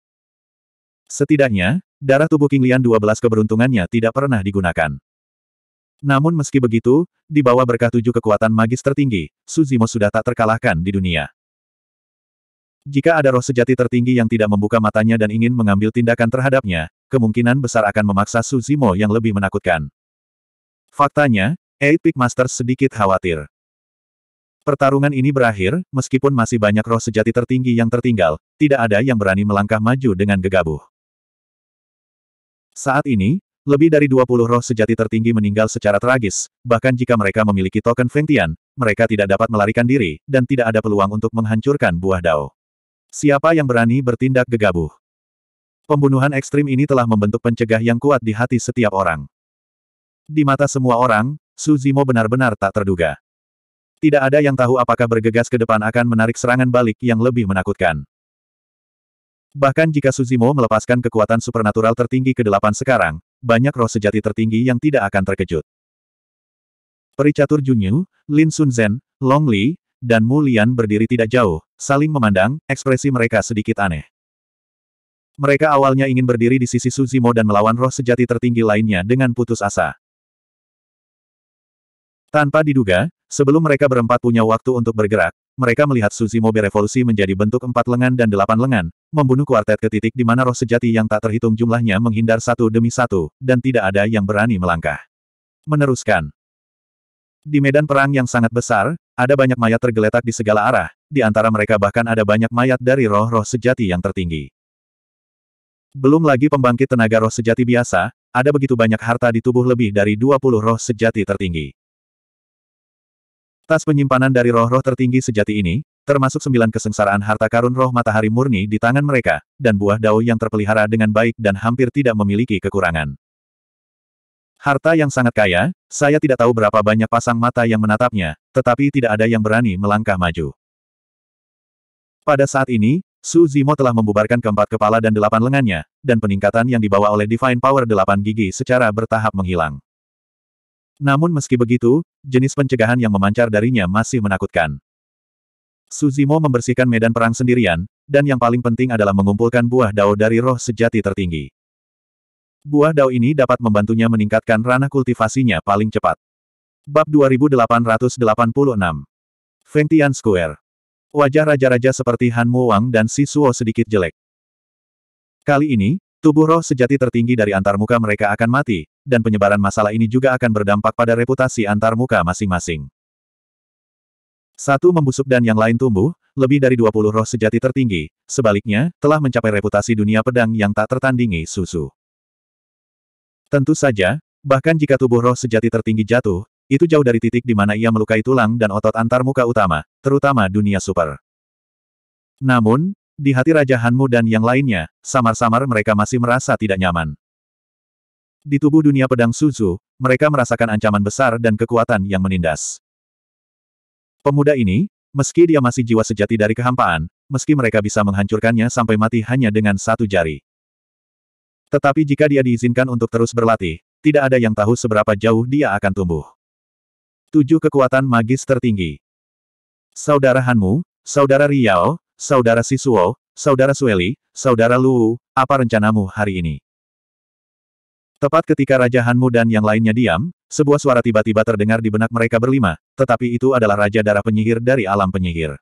Setidaknya, darah tubuh King Lian 12 keberuntungannya tidak pernah digunakan. Namun meski begitu, di bawah berkah tujuh kekuatan magis tertinggi, Suzimo sudah tak terkalahkan di dunia. Jika ada roh sejati tertinggi yang tidak membuka matanya dan ingin mengambil tindakan terhadapnya, kemungkinan besar akan memaksa Suzimo yang lebih menakutkan. Faktanya, Eight Peak Masters sedikit khawatir. Pertarungan ini berakhir, meskipun masih banyak roh sejati tertinggi yang tertinggal, tidak ada yang berani melangkah maju dengan gegabah. Saat ini, lebih dari 20 roh sejati tertinggi meninggal secara tragis, bahkan jika mereka memiliki token Fengtian, mereka tidak dapat melarikan diri, dan tidak ada peluang untuk menghancurkan buah dao. Siapa yang berani bertindak gegabah? Pembunuhan ekstrim ini telah membentuk pencegah yang kuat di hati setiap orang. Di mata semua orang, Suzimo benar-benar tak terduga. Tidak ada yang tahu apakah bergegas ke depan akan menarik serangan balik yang lebih menakutkan. Bahkan jika Suzimo melepaskan kekuatan supernatural tertinggi ke delapan sekarang, banyak roh sejati tertinggi yang tidak akan terkejut. Pericatur Junyu, Lin Sunzen, Long Li, dan Mu Lian berdiri tidak jauh, saling memandang, ekspresi mereka sedikit aneh. Mereka awalnya ingin berdiri di sisi Suzimo dan melawan roh sejati tertinggi lainnya dengan putus asa. Tanpa diduga, Sebelum mereka berempat punya waktu untuk bergerak, mereka melihat Suzimo revolusi menjadi bentuk empat lengan dan delapan lengan, membunuh kuartet ke titik di mana roh sejati yang tak terhitung jumlahnya menghindar satu demi satu, dan tidak ada yang berani melangkah. Meneruskan. Di medan perang yang sangat besar, ada banyak mayat tergeletak di segala arah, di antara mereka bahkan ada banyak mayat dari roh-roh sejati yang tertinggi. Belum lagi pembangkit tenaga roh sejati biasa, ada begitu banyak harta di tubuh lebih dari 20 roh sejati tertinggi. Tas penyimpanan dari roh-roh tertinggi sejati ini, termasuk sembilan kesengsaraan harta karun roh matahari murni di tangan mereka, dan buah dao yang terpelihara dengan baik dan hampir tidak memiliki kekurangan. Harta yang sangat kaya, saya tidak tahu berapa banyak pasang mata yang menatapnya, tetapi tidak ada yang berani melangkah maju. Pada saat ini, Su Zimo telah membubarkan keempat kepala dan delapan lengannya, dan peningkatan yang dibawa oleh Divine Power delapan gigi secara bertahap menghilang. Namun meski begitu, jenis pencegahan yang memancar darinya masih menakutkan. Suzimo membersihkan medan perang sendirian, dan yang paling penting adalah mengumpulkan buah dao dari roh sejati tertinggi. Buah dao ini dapat membantunya meningkatkan ranah kultivasinya paling cepat. Bab 2886 Feng Tian Square Wajah raja-raja seperti Han Mu Wang dan Si Suo sedikit jelek. Kali ini, Tubuh roh sejati tertinggi dari antar muka mereka akan mati, dan penyebaran masalah ini juga akan berdampak pada reputasi antar muka masing-masing. Satu membusuk dan yang lain tumbuh, lebih dari 20 roh sejati tertinggi, sebaliknya, telah mencapai reputasi dunia pedang yang tak tertandingi susu. Tentu saja, bahkan jika tubuh roh sejati tertinggi jatuh, itu jauh dari titik di mana ia melukai tulang dan otot antar muka utama, terutama dunia super. Namun, di hati Raja Hanmu dan yang lainnya, samar-samar mereka masih merasa tidak nyaman. Di tubuh dunia pedang Suzu, mereka merasakan ancaman besar dan kekuatan yang menindas. Pemuda ini, meski dia masih jiwa sejati dari kehampaan, meski mereka bisa menghancurkannya sampai mati hanya dengan satu jari. Tetapi jika dia diizinkan untuk terus berlatih, tidak ada yang tahu seberapa jauh dia akan tumbuh. Tujuh kekuatan magis tertinggi. Saudara Hanmu, Saudara Riau saudara Sisuo, saudara Sueli, saudara Luwu, apa rencanamu hari ini? Tepat ketika Raja Hanmu dan yang lainnya diam, sebuah suara tiba-tiba terdengar di benak mereka berlima, tetapi itu adalah Raja Darah Penyihir dari alam penyihir.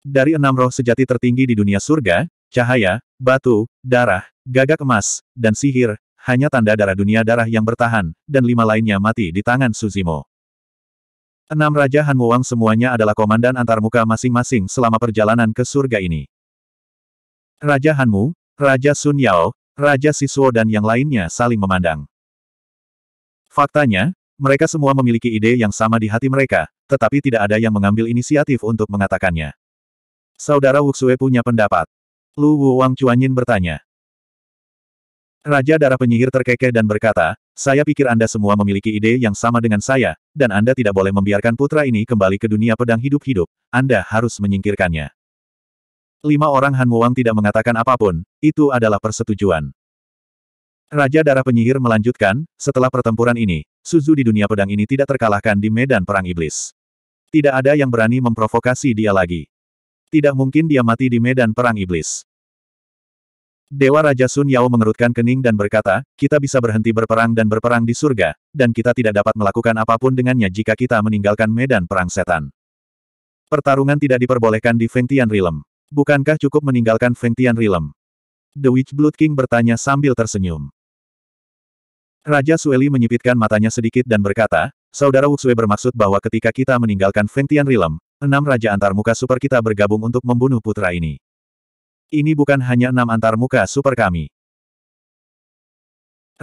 Dari enam roh sejati tertinggi di dunia surga, cahaya, batu, darah, gagak emas, dan sihir, hanya tanda darah dunia darah yang bertahan, dan lima lainnya mati di tangan Suzimo. Enam Raja Muang semuanya adalah komandan antarmuka masing-masing selama perjalanan ke surga ini. Raja Hanmu, Raja Sun Yao, Raja Siswo dan yang lainnya saling memandang. Faktanya, mereka semua memiliki ide yang sama di hati mereka, tetapi tidak ada yang mengambil inisiatif untuk mengatakannya. Saudara Wuxue punya pendapat. Lu Wu Wang Chuanyin bertanya. Raja darah penyihir terkekeh dan berkata, saya pikir Anda semua memiliki ide yang sama dengan saya, dan Anda tidak boleh membiarkan putra ini kembali ke dunia pedang hidup-hidup, Anda harus menyingkirkannya. Lima orang Han Wang tidak mengatakan apapun, itu adalah persetujuan. Raja Darah Penyihir melanjutkan, setelah pertempuran ini, Suzu di dunia pedang ini tidak terkalahkan di medan perang iblis. Tidak ada yang berani memprovokasi dia lagi. Tidak mungkin dia mati di medan perang iblis. Dewa Raja Sun Yao mengerutkan kening dan berkata, kita bisa berhenti berperang dan berperang di surga, dan kita tidak dapat melakukan apapun dengannya jika kita meninggalkan medan perang setan. Pertarungan tidak diperbolehkan di Fengtian Realm. Bukankah cukup meninggalkan Fengtian Realm? The Witch Blood King bertanya sambil tersenyum. Raja Sueli menyipitkan matanya sedikit dan berkata, Saudara Wuxue bermaksud bahwa ketika kita meninggalkan Fengtian Realm, enam Raja Antarmuka Super kita bergabung untuk membunuh putra ini. Ini bukan hanya enam antarmuka super kami.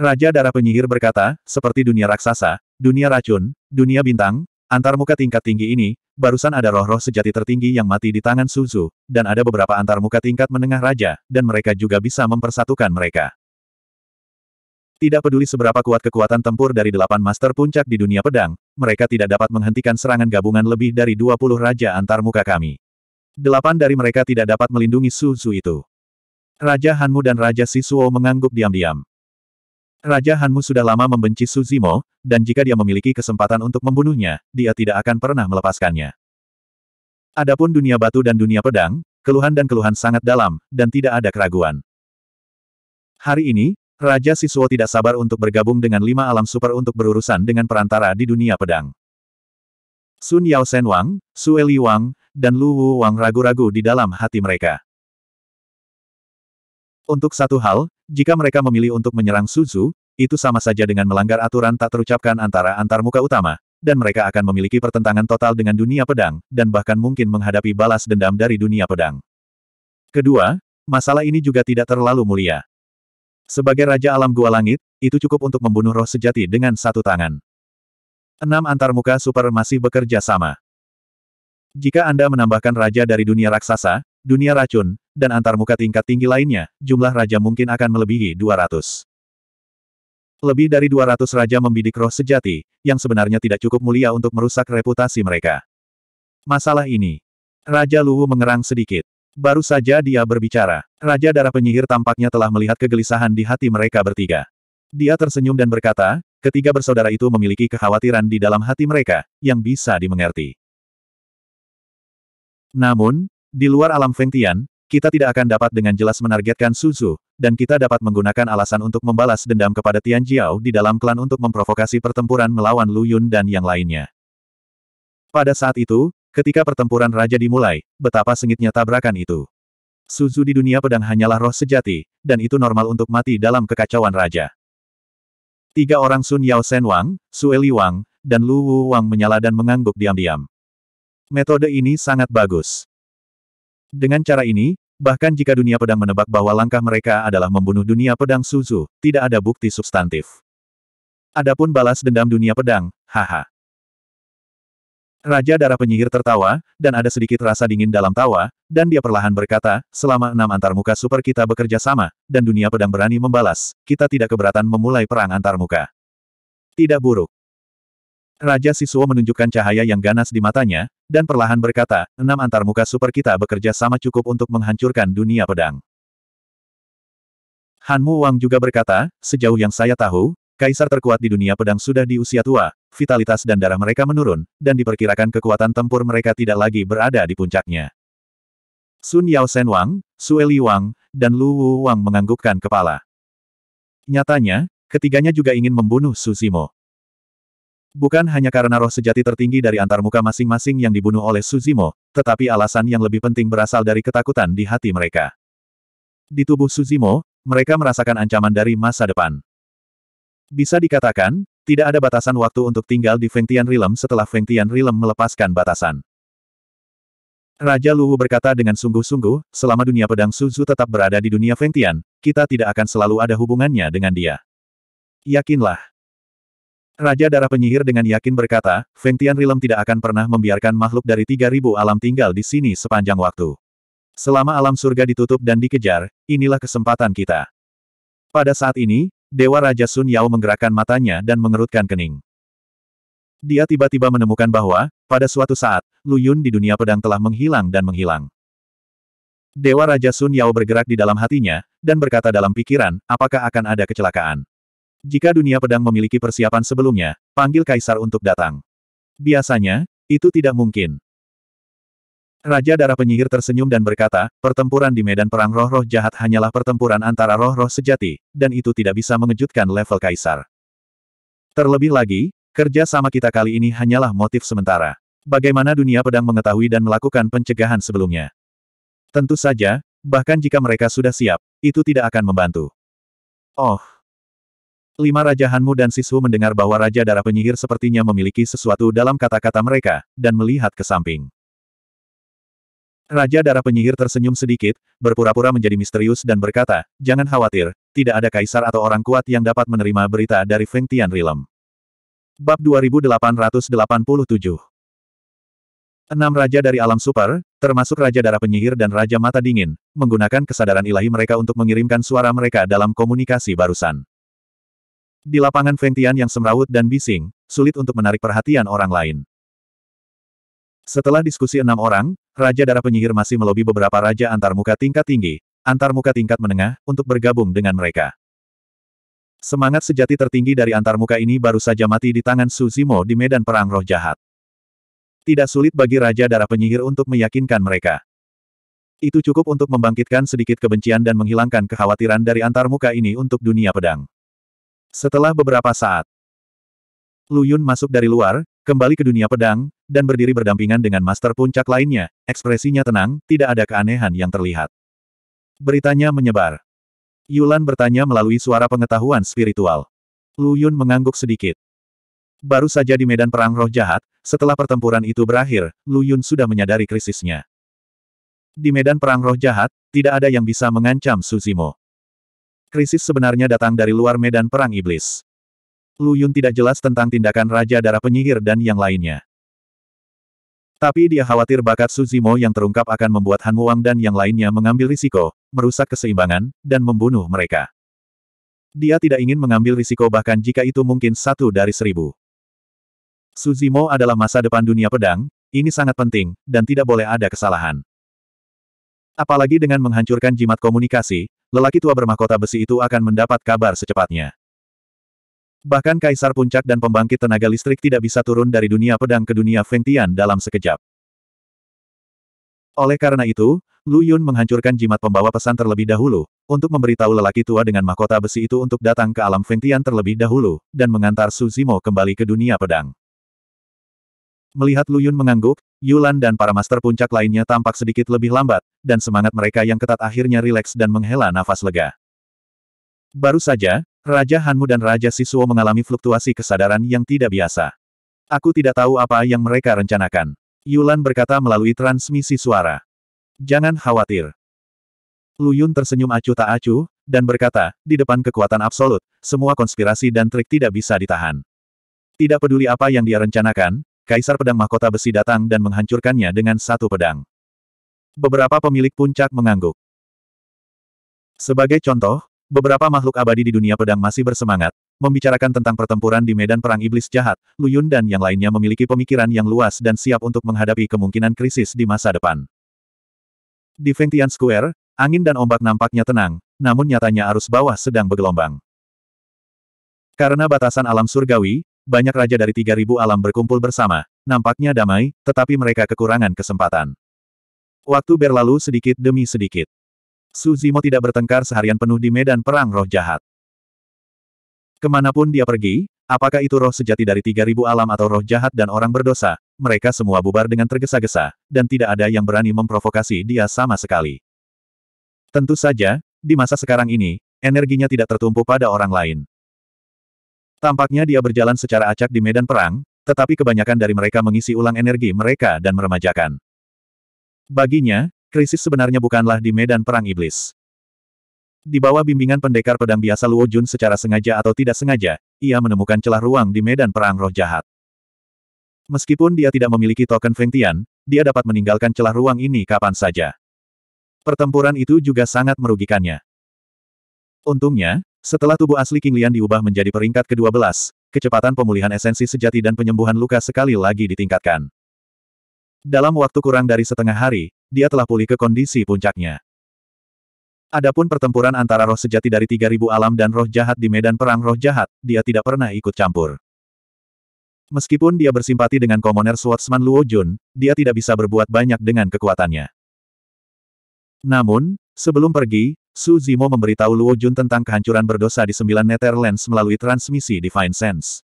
Raja Darah Penyihir berkata, seperti dunia raksasa, dunia racun, dunia bintang, antarmuka tingkat tinggi ini, barusan ada roh-roh sejati tertinggi yang mati di tangan Suzu, dan ada beberapa antarmuka tingkat menengah raja, dan mereka juga bisa mempersatukan mereka. Tidak peduli seberapa kuat kekuatan tempur dari delapan master puncak di dunia pedang, mereka tidak dapat menghentikan serangan gabungan lebih dari 20 raja antarmuka kami. Delapan dari mereka tidak dapat melindungi Su Zhu itu. Raja Hanmu dan Raja Sisuo mengangguk diam-diam. Raja Hanmu sudah lama membenci Su Zimo, dan jika dia memiliki kesempatan untuk membunuhnya, dia tidak akan pernah melepaskannya. Adapun dunia batu dan dunia pedang, keluhan dan keluhan sangat dalam, dan tidak ada keraguan. Hari ini, Raja Sisuo tidak sabar untuk bergabung dengan lima alam super untuk berurusan dengan perantara di dunia pedang. Sun Yao Sen Wang, Su Eli Wang, dan Lu Wang ragu-ragu di dalam hati mereka. Untuk satu hal, jika mereka memilih untuk menyerang Suzu, itu sama saja dengan melanggar aturan tak terucapkan antara antar muka utama, dan mereka akan memiliki pertentangan total dengan dunia pedang, dan bahkan mungkin menghadapi balas dendam dari dunia pedang. Kedua, masalah ini juga tidak terlalu mulia. Sebagai Raja Alam Gua Langit, itu cukup untuk membunuh roh sejati dengan satu tangan. Enam antar muka super masih bekerja sama. Jika Anda menambahkan raja dari dunia raksasa, dunia racun, dan antarmuka tingkat tinggi lainnya, jumlah raja mungkin akan melebihi 200. Lebih dari 200 raja membidik roh sejati, yang sebenarnya tidak cukup mulia untuk merusak reputasi mereka. Masalah ini. Raja Luwu mengerang sedikit. Baru saja dia berbicara, Raja Darah Penyihir tampaknya telah melihat kegelisahan di hati mereka bertiga. Dia tersenyum dan berkata, ketiga bersaudara itu memiliki kekhawatiran di dalam hati mereka, yang bisa dimengerti. Namun, di luar alam Feng Tian, kita tidak akan dapat dengan jelas menargetkan Suzu, dan kita dapat menggunakan alasan untuk membalas dendam kepada Tian Jiao di dalam klan untuk memprovokasi pertempuran melawan Lu Yun dan yang lainnya. Pada saat itu, ketika pertempuran raja dimulai, betapa sengitnya tabrakan itu. Suzu di dunia pedang hanyalah roh sejati, dan itu normal untuk mati dalam kekacauan raja. Tiga orang Sun Yao Sen Wang, Sueli Wang, dan Lu Wu Wang menyala dan mengangguk diam-diam. Metode ini sangat bagus. Dengan cara ini, bahkan jika dunia pedang menebak bahwa langkah mereka adalah membunuh dunia pedang Suzu, tidak ada bukti substantif. Adapun balas dendam dunia pedang, haha. Raja darah penyihir tertawa, dan ada sedikit rasa dingin dalam tawa, dan dia perlahan berkata, selama enam antarmuka super kita bekerja sama, dan dunia pedang berani membalas, kita tidak keberatan memulai perang antarmuka. Tidak buruk. Raja Sisuo menunjukkan cahaya yang ganas di matanya, dan perlahan berkata, enam antarmuka super kita bekerja sama cukup untuk menghancurkan dunia pedang. Hanmu Wang juga berkata, sejauh yang saya tahu, kaisar terkuat di dunia pedang sudah di usia tua, vitalitas dan darah mereka menurun, dan diperkirakan kekuatan tempur mereka tidak lagi berada di puncaknya. Sun Yao Sen Wang, Sue Li Wang, dan Lu Wu Wang menganggukkan kepala. Nyatanya, ketiganya juga ingin membunuh Su Zimo. Bukan hanya karena roh sejati tertinggi dari antar muka masing-masing yang dibunuh oleh Suzimo, tetapi alasan yang lebih penting berasal dari ketakutan di hati mereka. Di tubuh Suzimo, mereka merasakan ancaman dari masa depan. Bisa dikatakan, tidak ada batasan waktu untuk tinggal di Fengtian Realm setelah Fengtian Realm melepaskan batasan. Raja Luwu berkata dengan sungguh-sungguh, selama dunia pedang Suzu tetap berada di dunia Fengtian, kita tidak akan selalu ada hubungannya dengan dia. Yakinlah. Raja Darah Penyihir dengan yakin berkata, Feng Tian Rilem tidak akan pernah membiarkan makhluk dari 3000 alam tinggal di sini sepanjang waktu. Selama alam surga ditutup dan dikejar, inilah kesempatan kita. Pada saat ini, Dewa Raja Sun Yao menggerakkan matanya dan mengerutkan kening. Dia tiba-tiba menemukan bahwa, pada suatu saat, Lu Yun di dunia pedang telah menghilang dan menghilang. Dewa Raja Sun Yao bergerak di dalam hatinya, dan berkata dalam pikiran, apakah akan ada kecelakaan. Jika dunia pedang memiliki persiapan sebelumnya, panggil kaisar untuk datang. Biasanya, itu tidak mungkin. Raja darah penyihir tersenyum dan berkata, pertempuran di medan perang roh-roh jahat hanyalah pertempuran antara roh-roh sejati, dan itu tidak bisa mengejutkan level kaisar. Terlebih lagi, kerja sama kita kali ini hanyalah motif sementara. Bagaimana dunia pedang mengetahui dan melakukan pencegahan sebelumnya? Tentu saja, bahkan jika mereka sudah siap, itu tidak akan membantu. Oh, Lima Raja Hanmu dan Sisu mendengar bahwa Raja Darah Penyihir sepertinya memiliki sesuatu dalam kata-kata mereka, dan melihat ke samping. Raja Darah Penyihir tersenyum sedikit, berpura-pura menjadi misterius dan berkata, Jangan khawatir, tidak ada kaisar atau orang kuat yang dapat menerima berita dari Feng Tian Realm. Bab 2887 Enam Raja dari Alam Super, termasuk Raja Darah Penyihir dan Raja Mata Dingin, menggunakan kesadaran ilahi mereka untuk mengirimkan suara mereka dalam komunikasi barusan. Di lapangan Feng yang semrawut dan bising, sulit untuk menarik perhatian orang lain. Setelah diskusi enam orang, Raja Darah Penyihir masih melobi beberapa raja antarmuka tingkat tinggi, antarmuka tingkat menengah, untuk bergabung dengan mereka. Semangat sejati tertinggi dari antarmuka ini baru saja mati di tangan Suzimo di medan perang roh jahat. Tidak sulit bagi Raja Darah Penyihir untuk meyakinkan mereka. Itu cukup untuk membangkitkan sedikit kebencian dan menghilangkan kekhawatiran dari antarmuka ini untuk dunia pedang. Setelah beberapa saat, Lu Yun masuk dari luar, kembali ke dunia pedang, dan berdiri berdampingan dengan master puncak lainnya, ekspresinya tenang, tidak ada keanehan yang terlihat. Beritanya menyebar. Yulan bertanya melalui suara pengetahuan spiritual. Lu Yun mengangguk sedikit. Baru saja di medan perang roh jahat, setelah pertempuran itu berakhir, Lu Yun sudah menyadari krisisnya. Di medan perang roh jahat, tidak ada yang bisa mengancam Suzimo. Krisis sebenarnya datang dari luar medan perang iblis. Lu Yun tidak jelas tentang tindakan Raja Darah Penyihir dan yang lainnya. Tapi dia khawatir bakat Suzimo yang terungkap akan membuat Han Wang dan yang lainnya mengambil risiko, merusak keseimbangan, dan membunuh mereka. Dia tidak ingin mengambil risiko bahkan jika itu mungkin satu dari seribu. Suzimo adalah masa depan dunia pedang, ini sangat penting, dan tidak boleh ada kesalahan. Apalagi dengan menghancurkan jimat komunikasi, lelaki tua bermahkota besi itu akan mendapat kabar secepatnya. Bahkan Kaisar Puncak dan pembangkit tenaga listrik tidak bisa turun dari dunia pedang ke dunia Feng Tian dalam sekejap. Oleh karena itu, Lu Yun menghancurkan jimat pembawa pesan terlebih dahulu, untuk memberitahu lelaki tua dengan mahkota besi itu untuk datang ke alam Feng Tian terlebih dahulu, dan mengantar Su Zimo kembali ke dunia pedang. Melihat Lu Yun mengangguk, Yulan dan para master puncak lainnya tampak sedikit lebih lambat, dan semangat mereka yang ketat akhirnya rileks dan menghela nafas lega. Baru saja, Raja Hanmu dan Raja Sisuo mengalami fluktuasi kesadaran yang tidak biasa. Aku tidak tahu apa yang mereka rencanakan. Yulan berkata melalui transmisi suara. Jangan khawatir. Luyun tersenyum acuh tak acuh, dan berkata, di depan kekuatan absolut, semua konspirasi dan trik tidak bisa ditahan. Tidak peduli apa yang dia rencanakan, Kaisar Pedang Mahkota Besi datang dan menghancurkannya dengan satu pedang. Beberapa pemilik puncak mengangguk. Sebagai contoh, beberapa makhluk abadi di dunia pedang masih bersemangat, membicarakan tentang pertempuran di medan perang iblis jahat, Luyun dan yang lainnya memiliki pemikiran yang luas dan siap untuk menghadapi kemungkinan krisis di masa depan. Di Fengtian Square, angin dan ombak nampaknya tenang, namun nyatanya arus bawah sedang bergelombang. Karena batasan alam surgawi, banyak raja dari tiga ribu alam berkumpul bersama, nampaknya damai, tetapi mereka kekurangan kesempatan. Waktu berlalu sedikit demi sedikit. Suzimo tidak bertengkar seharian penuh di medan perang roh jahat. Kemanapun dia pergi, apakah itu roh sejati dari tiga ribu alam atau roh jahat dan orang berdosa, mereka semua bubar dengan tergesa-gesa, dan tidak ada yang berani memprovokasi dia sama sekali. Tentu saja, di masa sekarang ini, energinya tidak tertumpu pada orang lain. Tampaknya dia berjalan secara acak di medan perang, tetapi kebanyakan dari mereka mengisi ulang energi mereka dan meremajakan. Baginya, krisis sebenarnya bukanlah di medan perang iblis. Di bawah bimbingan pendekar pedang biasa Luo Jun secara sengaja atau tidak sengaja, ia menemukan celah ruang di medan perang roh jahat. Meskipun dia tidak memiliki token Feng Tian, dia dapat meninggalkan celah ruang ini kapan saja. Pertempuran itu juga sangat merugikannya. Untungnya, setelah tubuh asli King Lian diubah menjadi peringkat ke-12, kecepatan pemulihan esensi sejati dan penyembuhan luka sekali lagi ditingkatkan. Dalam waktu kurang dari setengah hari, dia telah pulih ke kondisi puncaknya. Adapun pertempuran antara roh sejati dari 3000 alam dan roh jahat di medan perang roh jahat, dia tidak pernah ikut campur. Meskipun dia bersimpati dengan komoner Swordsman Luo Jun, dia tidak bisa berbuat banyak dengan kekuatannya. Namun, sebelum pergi, Su Zimo memberitahu Luo Jun tentang kehancuran berdosa di sembilan Netherlands melalui transmisi Divine Sense.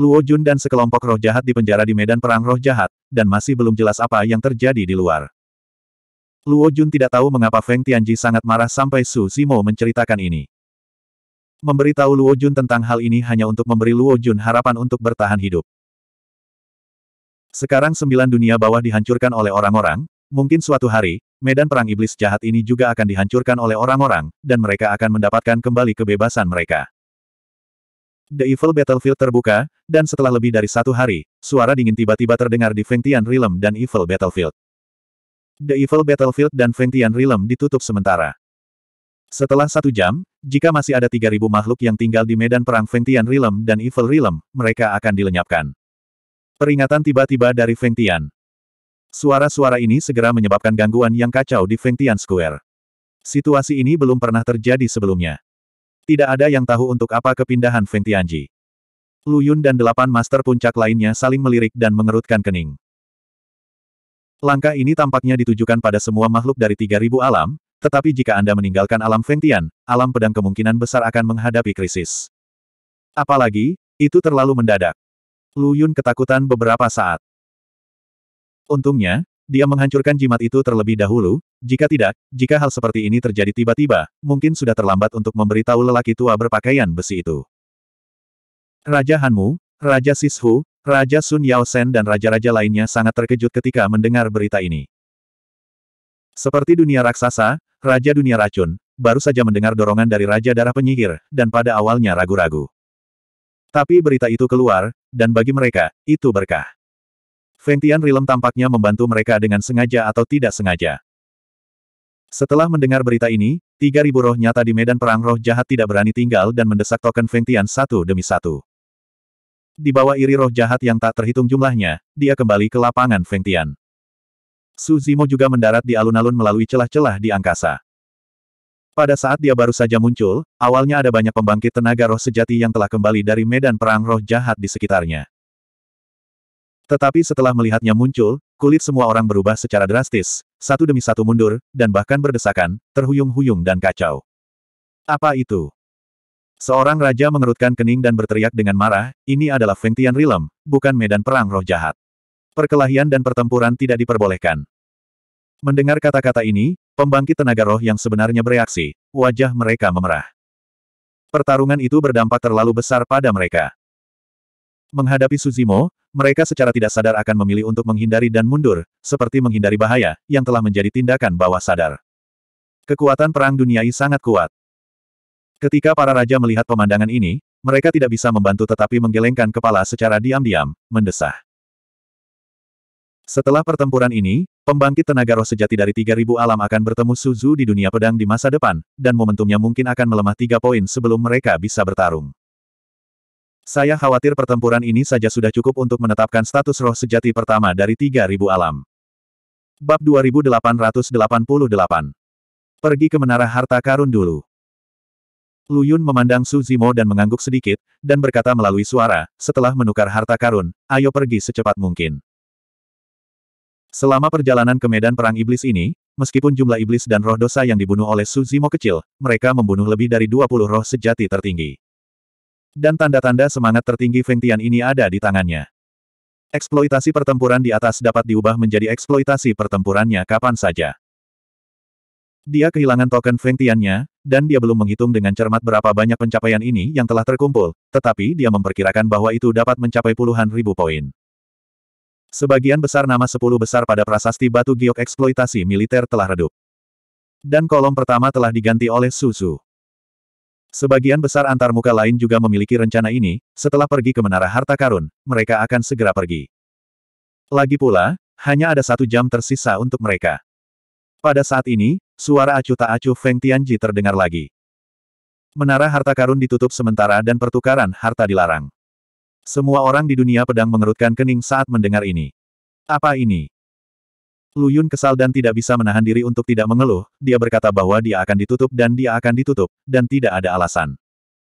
Luo Jun dan sekelompok roh jahat dipenjara di medan perang roh jahat, dan masih belum jelas apa yang terjadi di luar. Luo Jun tidak tahu mengapa Feng Tianji sangat marah sampai Su Zimo menceritakan ini. Memberitahu Luo Jun tentang hal ini hanya untuk memberi Luo Jun harapan untuk bertahan hidup. Sekarang sembilan dunia bawah dihancurkan oleh orang-orang, Mungkin suatu hari, medan perang iblis jahat ini juga akan dihancurkan oleh orang-orang, dan mereka akan mendapatkan kembali kebebasan mereka. The Evil Battlefield terbuka, dan setelah lebih dari satu hari, suara dingin tiba-tiba terdengar di Fengtian Realm dan Evil Battlefield. The Evil Battlefield dan Fengtian Realm ditutup sementara. Setelah satu jam, jika masih ada 3.000 makhluk yang tinggal di medan perang Fengtian Realm dan Evil Realm, mereka akan dilenyapkan. Peringatan tiba-tiba dari Fengtian. Suara-suara ini segera menyebabkan gangguan yang kacau di Fengtian Square. Situasi ini belum pernah terjadi sebelumnya. Tidak ada yang tahu untuk apa kepindahan Fengtianji. Lu Yun dan delapan master puncak lainnya saling melirik dan mengerutkan kening. Langkah ini tampaknya ditujukan pada semua makhluk dari 3000 alam, tetapi jika Anda meninggalkan alam Fengtian, alam pedang kemungkinan besar akan menghadapi krisis. Apalagi, itu terlalu mendadak. Lu Yun ketakutan beberapa saat. Untungnya, dia menghancurkan jimat itu terlebih dahulu, jika tidak, jika hal seperti ini terjadi tiba-tiba, mungkin sudah terlambat untuk memberitahu lelaki tua berpakaian besi itu. Raja Hanmu, Raja Sishu, Raja Sun Yao Sen dan raja-raja lainnya sangat terkejut ketika mendengar berita ini. Seperti dunia raksasa, Raja Dunia Racun, baru saja mendengar dorongan dari Raja Darah Penyihir, dan pada awalnya ragu-ragu. Tapi berita itu keluar, dan bagi mereka, itu berkah. Feng Tian Rilem tampaknya membantu mereka dengan sengaja atau tidak sengaja. Setelah mendengar berita ini, 3.000 roh nyata di medan perang roh jahat tidak berani tinggal dan mendesak token Feng Tian satu demi satu. Di bawah iri roh jahat yang tak terhitung jumlahnya, dia kembali ke lapangan Feng Tian. Su Zimo juga mendarat di alun-alun melalui celah-celah di angkasa. Pada saat dia baru saja muncul, awalnya ada banyak pembangkit tenaga roh sejati yang telah kembali dari medan perang roh jahat di sekitarnya. Tetapi setelah melihatnya muncul, kulit semua orang berubah secara drastis, satu demi satu mundur, dan bahkan berdesakan, terhuyung-huyung dan kacau. Apa itu? Seorang raja mengerutkan kening dan berteriak dengan marah, ini adalah Feng Tian Rilem, bukan medan perang roh jahat. Perkelahian dan pertempuran tidak diperbolehkan. Mendengar kata-kata ini, pembangkit tenaga roh yang sebenarnya bereaksi, wajah mereka memerah. Pertarungan itu berdampak terlalu besar pada mereka. Menghadapi Suzimo, mereka secara tidak sadar akan memilih untuk menghindari dan mundur, seperti menghindari bahaya, yang telah menjadi tindakan bawah sadar. Kekuatan perang duniai sangat kuat. Ketika para raja melihat pemandangan ini, mereka tidak bisa membantu tetapi menggelengkan kepala secara diam-diam, mendesah. Setelah pertempuran ini, pembangkit tenaga roh sejati dari 3000 alam akan bertemu Suzu di dunia pedang di masa depan, dan momentumnya mungkin akan melemah tiga poin sebelum mereka bisa bertarung. Saya khawatir pertempuran ini saja sudah cukup untuk menetapkan status roh sejati pertama dari 3000 alam. Bab 2888 Pergi ke Menara Harta Karun dulu. Lu Yun memandang Su Zimo dan mengangguk sedikit, dan berkata melalui suara, setelah menukar harta karun, ayo pergi secepat mungkin. Selama perjalanan ke medan perang iblis ini, meskipun jumlah iblis dan roh dosa yang dibunuh oleh Su Zimo kecil, mereka membunuh lebih dari 20 roh sejati tertinggi dan tanda-tanda semangat tertinggi Feng Tian ini ada di tangannya. Eksploitasi pertempuran di atas dapat diubah menjadi eksploitasi pertempurannya kapan saja. Dia kehilangan token Feng Tiannya, dan dia belum menghitung dengan cermat berapa banyak pencapaian ini yang telah terkumpul, tetapi dia memperkirakan bahwa itu dapat mencapai puluhan ribu poin. Sebagian besar nama sepuluh besar pada prasasti batu giok eksploitasi militer telah redup. Dan kolom pertama telah diganti oleh susu. Sebagian besar antarmuka lain juga memiliki rencana ini, setelah pergi ke Menara Harta Karun, mereka akan segera pergi. Lagi pula, hanya ada satu jam tersisa untuk mereka. Pada saat ini, suara acuh tak acuh Feng Tianji terdengar lagi. Menara Harta Karun ditutup sementara dan pertukaran harta dilarang. Semua orang di dunia pedang mengerutkan kening saat mendengar ini. Apa ini? Lu Yun kesal dan tidak bisa menahan diri untuk tidak mengeluh, dia berkata bahwa dia akan ditutup dan dia akan ditutup, dan tidak ada alasan.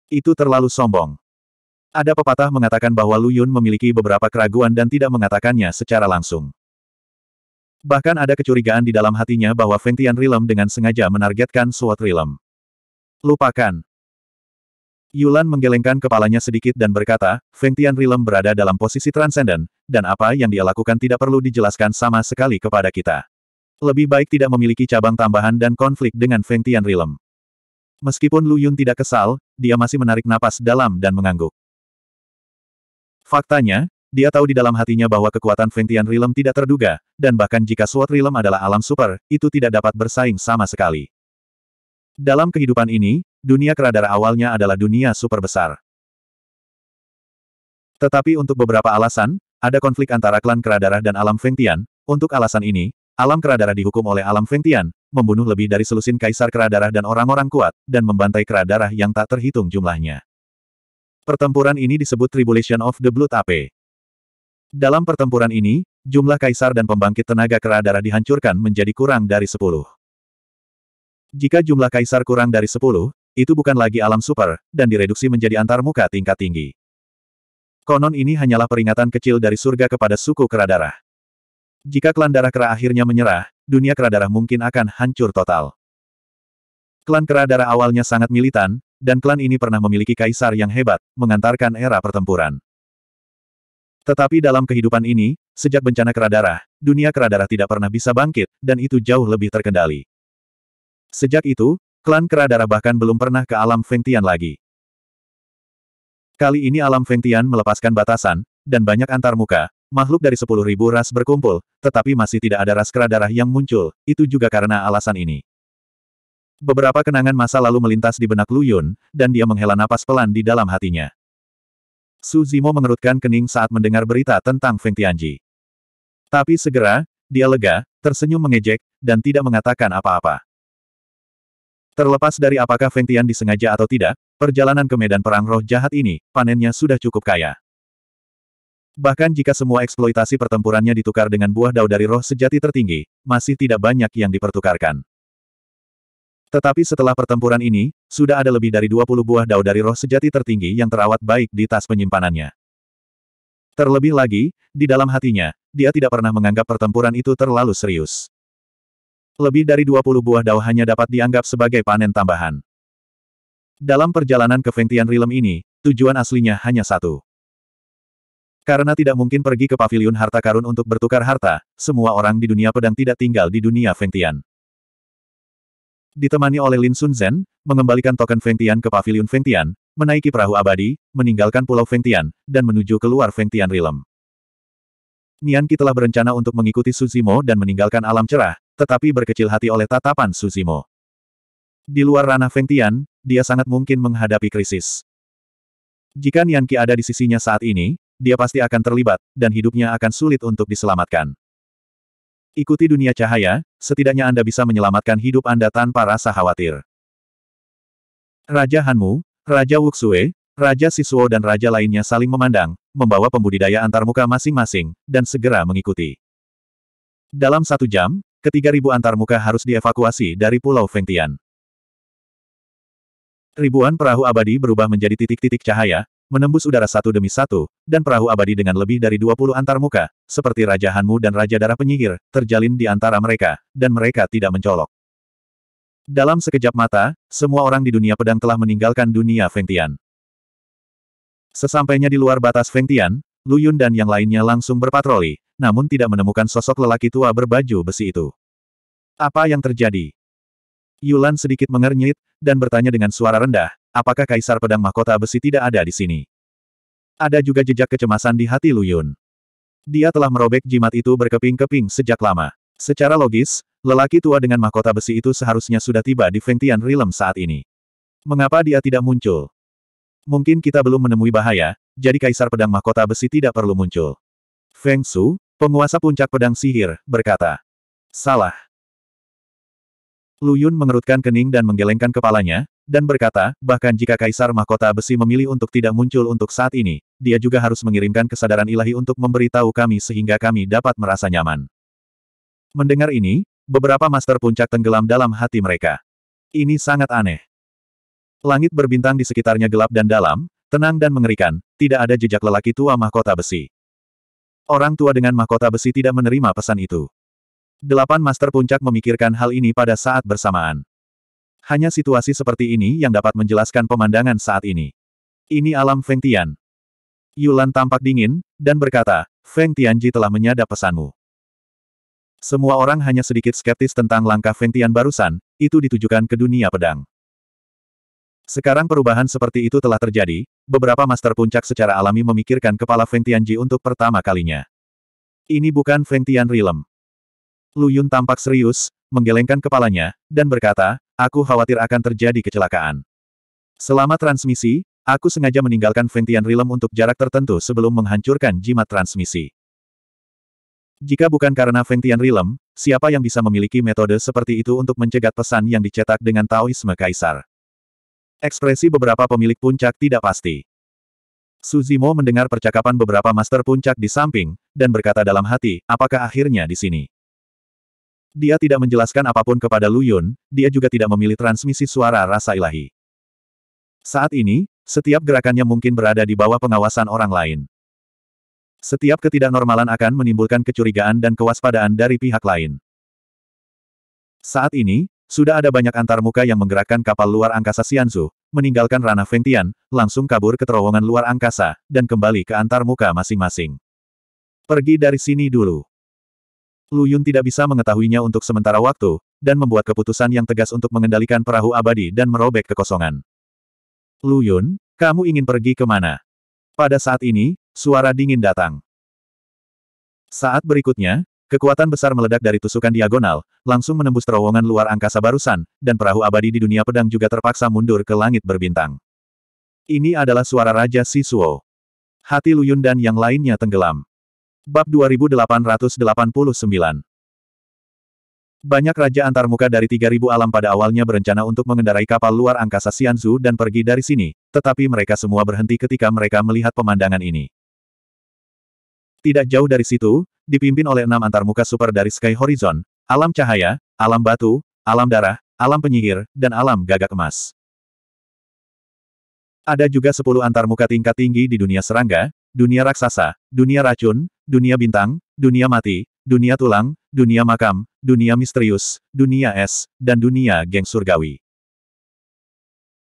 Itu terlalu sombong. Ada pepatah mengatakan bahwa Lu Yun memiliki beberapa keraguan dan tidak mengatakannya secara langsung. Bahkan ada kecurigaan di dalam hatinya bahwa Tian Realm dengan sengaja menargetkan Sword Realm. Lupakan, Yulan menggelengkan kepalanya sedikit dan berkata, Feng Rilem berada dalam posisi transenden, dan apa yang dia lakukan tidak perlu dijelaskan sama sekali kepada kita. Lebih baik tidak memiliki cabang tambahan dan konflik dengan Feng Rilem. Meskipun Lu Yun tidak kesal, dia masih menarik napas dalam dan mengangguk. Faktanya, dia tahu di dalam hatinya bahwa kekuatan Feng Tian Realm tidak terduga, dan bahkan jika Sword Rilem adalah alam super, itu tidak dapat bersaing sama sekali. Dalam kehidupan ini, dunia keradara awalnya adalah dunia super besar. Tetapi untuk beberapa alasan, ada konflik antara klan keradara dan alam Fengtian. Untuk alasan ini, alam keradara dihukum oleh alam Fengtian, membunuh lebih dari selusin kaisar keradara dan orang-orang kuat, dan membantai keradara yang tak terhitung jumlahnya. Pertempuran ini disebut Tribulation of the Blood AP. Dalam pertempuran ini, jumlah kaisar dan pembangkit tenaga keradara dihancurkan menjadi kurang dari sepuluh. Jika jumlah kaisar kurang dari 10, itu bukan lagi alam super, dan direduksi menjadi antarmuka tingkat tinggi. Konon ini hanyalah peringatan kecil dari surga kepada suku Keradarah. Jika klan darah kera akhirnya menyerah, dunia Keradarah mungkin akan hancur total. Klan Keradarah awalnya sangat militan, dan klan ini pernah memiliki kaisar yang hebat, mengantarkan era pertempuran. Tetapi dalam kehidupan ini, sejak bencana Keradarah, dunia Keradarah tidak pernah bisa bangkit, dan itu jauh lebih terkendali. Sejak itu, klan Keradara bahkan belum pernah ke alam Fengtian lagi. Kali ini alam Fengtian melepaskan batasan, dan banyak antarmuka, makhluk dari sepuluh ribu ras berkumpul, tetapi masih tidak ada ras Keradara yang muncul, itu juga karena alasan ini. Beberapa kenangan masa lalu melintas di benak Lu Yun, dan dia menghela napas pelan di dalam hatinya. Su Zimo mengerutkan kening saat mendengar berita tentang Feng Tianji. Tapi segera, dia lega, tersenyum mengejek, dan tidak mengatakan apa-apa. Terlepas dari apakah Feng Tian disengaja atau tidak, perjalanan ke medan perang roh jahat ini, panennya sudah cukup kaya. Bahkan jika semua eksploitasi pertempurannya ditukar dengan buah dao dari roh sejati tertinggi, masih tidak banyak yang dipertukarkan. Tetapi setelah pertempuran ini, sudah ada lebih dari 20 buah dao dari roh sejati tertinggi yang terawat baik di tas penyimpanannya. Terlebih lagi, di dalam hatinya, dia tidak pernah menganggap pertempuran itu terlalu serius lebih dari 20 buah dao hanya dapat dianggap sebagai panen tambahan. Dalam perjalanan ke Fengtian Realm ini, tujuan aslinya hanya satu. Karena tidak mungkin pergi ke Pavilion harta karun untuk bertukar harta, semua orang di dunia pedang tidak tinggal di dunia Fengtian. Ditemani oleh Lin Sun Zhen, mengembalikan token Fengtian ke Pavilion Fengtian, menaiki perahu abadi, meninggalkan pulau Fengtian, dan menuju keluar Fengtian Realm. Nian Ki telah berencana untuk mengikuti Suzimo dan meninggalkan alam cerah, tetapi berkecil hati oleh tatapan Suzimo. Di luar ranah Feng Tian, dia sangat mungkin menghadapi krisis. Jika Nian Qi ada di sisinya saat ini, dia pasti akan terlibat, dan hidupnya akan sulit untuk diselamatkan. Ikuti dunia cahaya, setidaknya Anda bisa menyelamatkan hidup Anda tanpa rasa khawatir. Raja Hanmu, Raja Wuxue, Raja Sisuo dan raja lainnya saling memandang, membawa pembudidaya antarmuka masing-masing, dan segera mengikuti. Dalam satu jam, Ketiga ribu antarmuka harus dievakuasi dari Pulau Fengtian. Ribuan perahu abadi berubah menjadi titik-titik cahaya, menembus udara satu demi satu, dan perahu abadi dengan lebih dari dua puluh antarmuka, seperti Raja Hanmu dan Raja Darah Penyihir, terjalin di antara mereka, dan mereka tidak mencolok. Dalam sekejap mata, semua orang di dunia pedang telah meninggalkan dunia Fengtian. Sesampainya di luar batas Fengtian, Lu Yun dan yang lainnya langsung berpatroli, namun tidak menemukan sosok lelaki tua berbaju besi itu. Apa yang terjadi? Yulan sedikit mengernyit, dan bertanya dengan suara rendah, apakah Kaisar Pedang Mahkota Besi tidak ada di sini? Ada juga jejak kecemasan di hati Luyun. Dia telah merobek jimat itu berkeping-keping sejak lama. Secara logis, lelaki tua dengan mahkota besi itu seharusnya sudah tiba di Fengtian Realm saat ini. Mengapa dia tidak muncul? Mungkin kita belum menemui bahaya, jadi Kaisar Pedang Mahkota Besi tidak perlu muncul. Feng Su, penguasa puncak pedang sihir, berkata. Salah. Lu Yun mengerutkan kening dan menggelengkan kepalanya, dan berkata, bahkan jika Kaisar Mahkota Besi memilih untuk tidak muncul untuk saat ini, dia juga harus mengirimkan kesadaran ilahi untuk memberitahu kami sehingga kami dapat merasa nyaman. Mendengar ini, beberapa master puncak tenggelam dalam hati mereka. Ini sangat aneh. Langit berbintang di sekitarnya gelap dan dalam, tenang dan mengerikan, tidak ada jejak lelaki tua mahkota besi. Orang tua dengan mahkota besi tidak menerima pesan itu. Delapan master puncak memikirkan hal ini pada saat bersamaan. Hanya situasi seperti ini yang dapat menjelaskan pemandangan saat ini. Ini alam Feng Tian. Yulan tampak dingin, dan berkata, Feng Tianji telah menyadap pesanmu. Semua orang hanya sedikit skeptis tentang langkah Feng Tian barusan, itu ditujukan ke dunia pedang. Sekarang perubahan seperti itu telah terjadi, beberapa master puncak secara alami memikirkan kepala Feng Tianji untuk pertama kalinya. Ini bukan Feng Tian Rilem. Lu Yun tampak serius, menggelengkan kepalanya, dan berkata, aku khawatir akan terjadi kecelakaan. Selama transmisi, aku sengaja meninggalkan Feng Tian Rilem untuk jarak tertentu sebelum menghancurkan jimat transmisi. Jika bukan karena Feng Tian Rilem, siapa yang bisa memiliki metode seperti itu untuk mencegat pesan yang dicetak dengan Taoisme Kaisar? Ekspresi beberapa pemilik puncak tidak pasti. Suzimo mendengar percakapan beberapa master puncak di samping, dan berkata dalam hati, apakah akhirnya di sini? Dia tidak menjelaskan apapun kepada Lu Yun, dia juga tidak memilih transmisi suara rasa ilahi. Saat ini, setiap gerakannya mungkin berada di bawah pengawasan orang lain. Setiap ketidaknormalan akan menimbulkan kecurigaan dan kewaspadaan dari pihak lain. Saat ini, sudah ada banyak antarmuka yang menggerakkan kapal luar angkasa Xianzu, meninggalkan ranah Fengtian, langsung kabur ke terowongan luar angkasa, dan kembali ke antarmuka masing-masing. Pergi dari sini dulu. Lu Yun tidak bisa mengetahuinya untuk sementara waktu, dan membuat keputusan yang tegas untuk mengendalikan perahu abadi dan merobek kekosongan. Lu Yun, kamu ingin pergi ke mana? Pada saat ini, suara dingin datang. Saat berikutnya, Kekuatan besar meledak dari tusukan diagonal, langsung menembus terowongan luar angkasa barusan, dan perahu abadi di dunia pedang juga terpaksa mundur ke langit berbintang. Ini adalah suara Raja Sisuo. Hati Luyun dan yang lainnya tenggelam. Bab 2889 Banyak raja antarmuka dari 3000 alam pada awalnya berencana untuk mengendarai kapal luar angkasa Xianzu dan pergi dari sini, tetapi mereka semua berhenti ketika mereka melihat pemandangan ini. Tidak jauh dari situ, dipimpin oleh enam antarmuka super dari Sky Horizon, alam cahaya, alam batu, alam darah, alam penyihir, dan alam gagak emas. Ada juga sepuluh antarmuka tingkat tinggi di dunia serangga, dunia raksasa, dunia racun, dunia bintang, dunia mati, dunia tulang, dunia makam, dunia misterius, dunia es, dan dunia geng surgawi.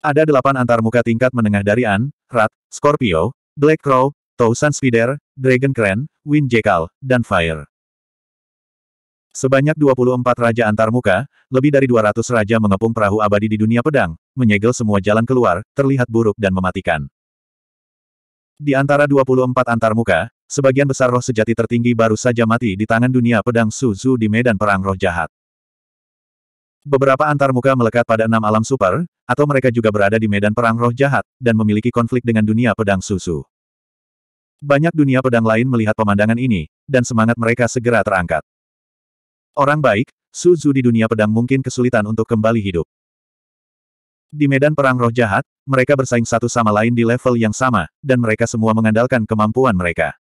Ada delapan antarmuka tingkat menengah dari An, Rat, Scorpio, Black Crow, Tausan Spider, Dragon Clan, Wind Jekal, dan Fire. Sebanyak 24 raja antarmuka, lebih dari 200 raja mengepung perahu abadi di dunia pedang, menyegel semua jalan keluar, terlihat buruk dan mematikan. Di antara 24 antarmuka, sebagian besar roh sejati tertinggi baru saja mati di tangan dunia pedang Suzu di medan perang roh jahat. Beberapa antarmuka melekat pada enam alam super, atau mereka juga berada di medan perang roh jahat, dan memiliki konflik dengan dunia pedang Suzu. Banyak dunia pedang lain melihat pemandangan ini, dan semangat mereka segera terangkat. Orang baik, Suzu di dunia pedang mungkin kesulitan untuk kembali hidup. Di medan perang roh jahat, mereka bersaing satu sama lain di level yang sama, dan mereka semua mengandalkan kemampuan mereka.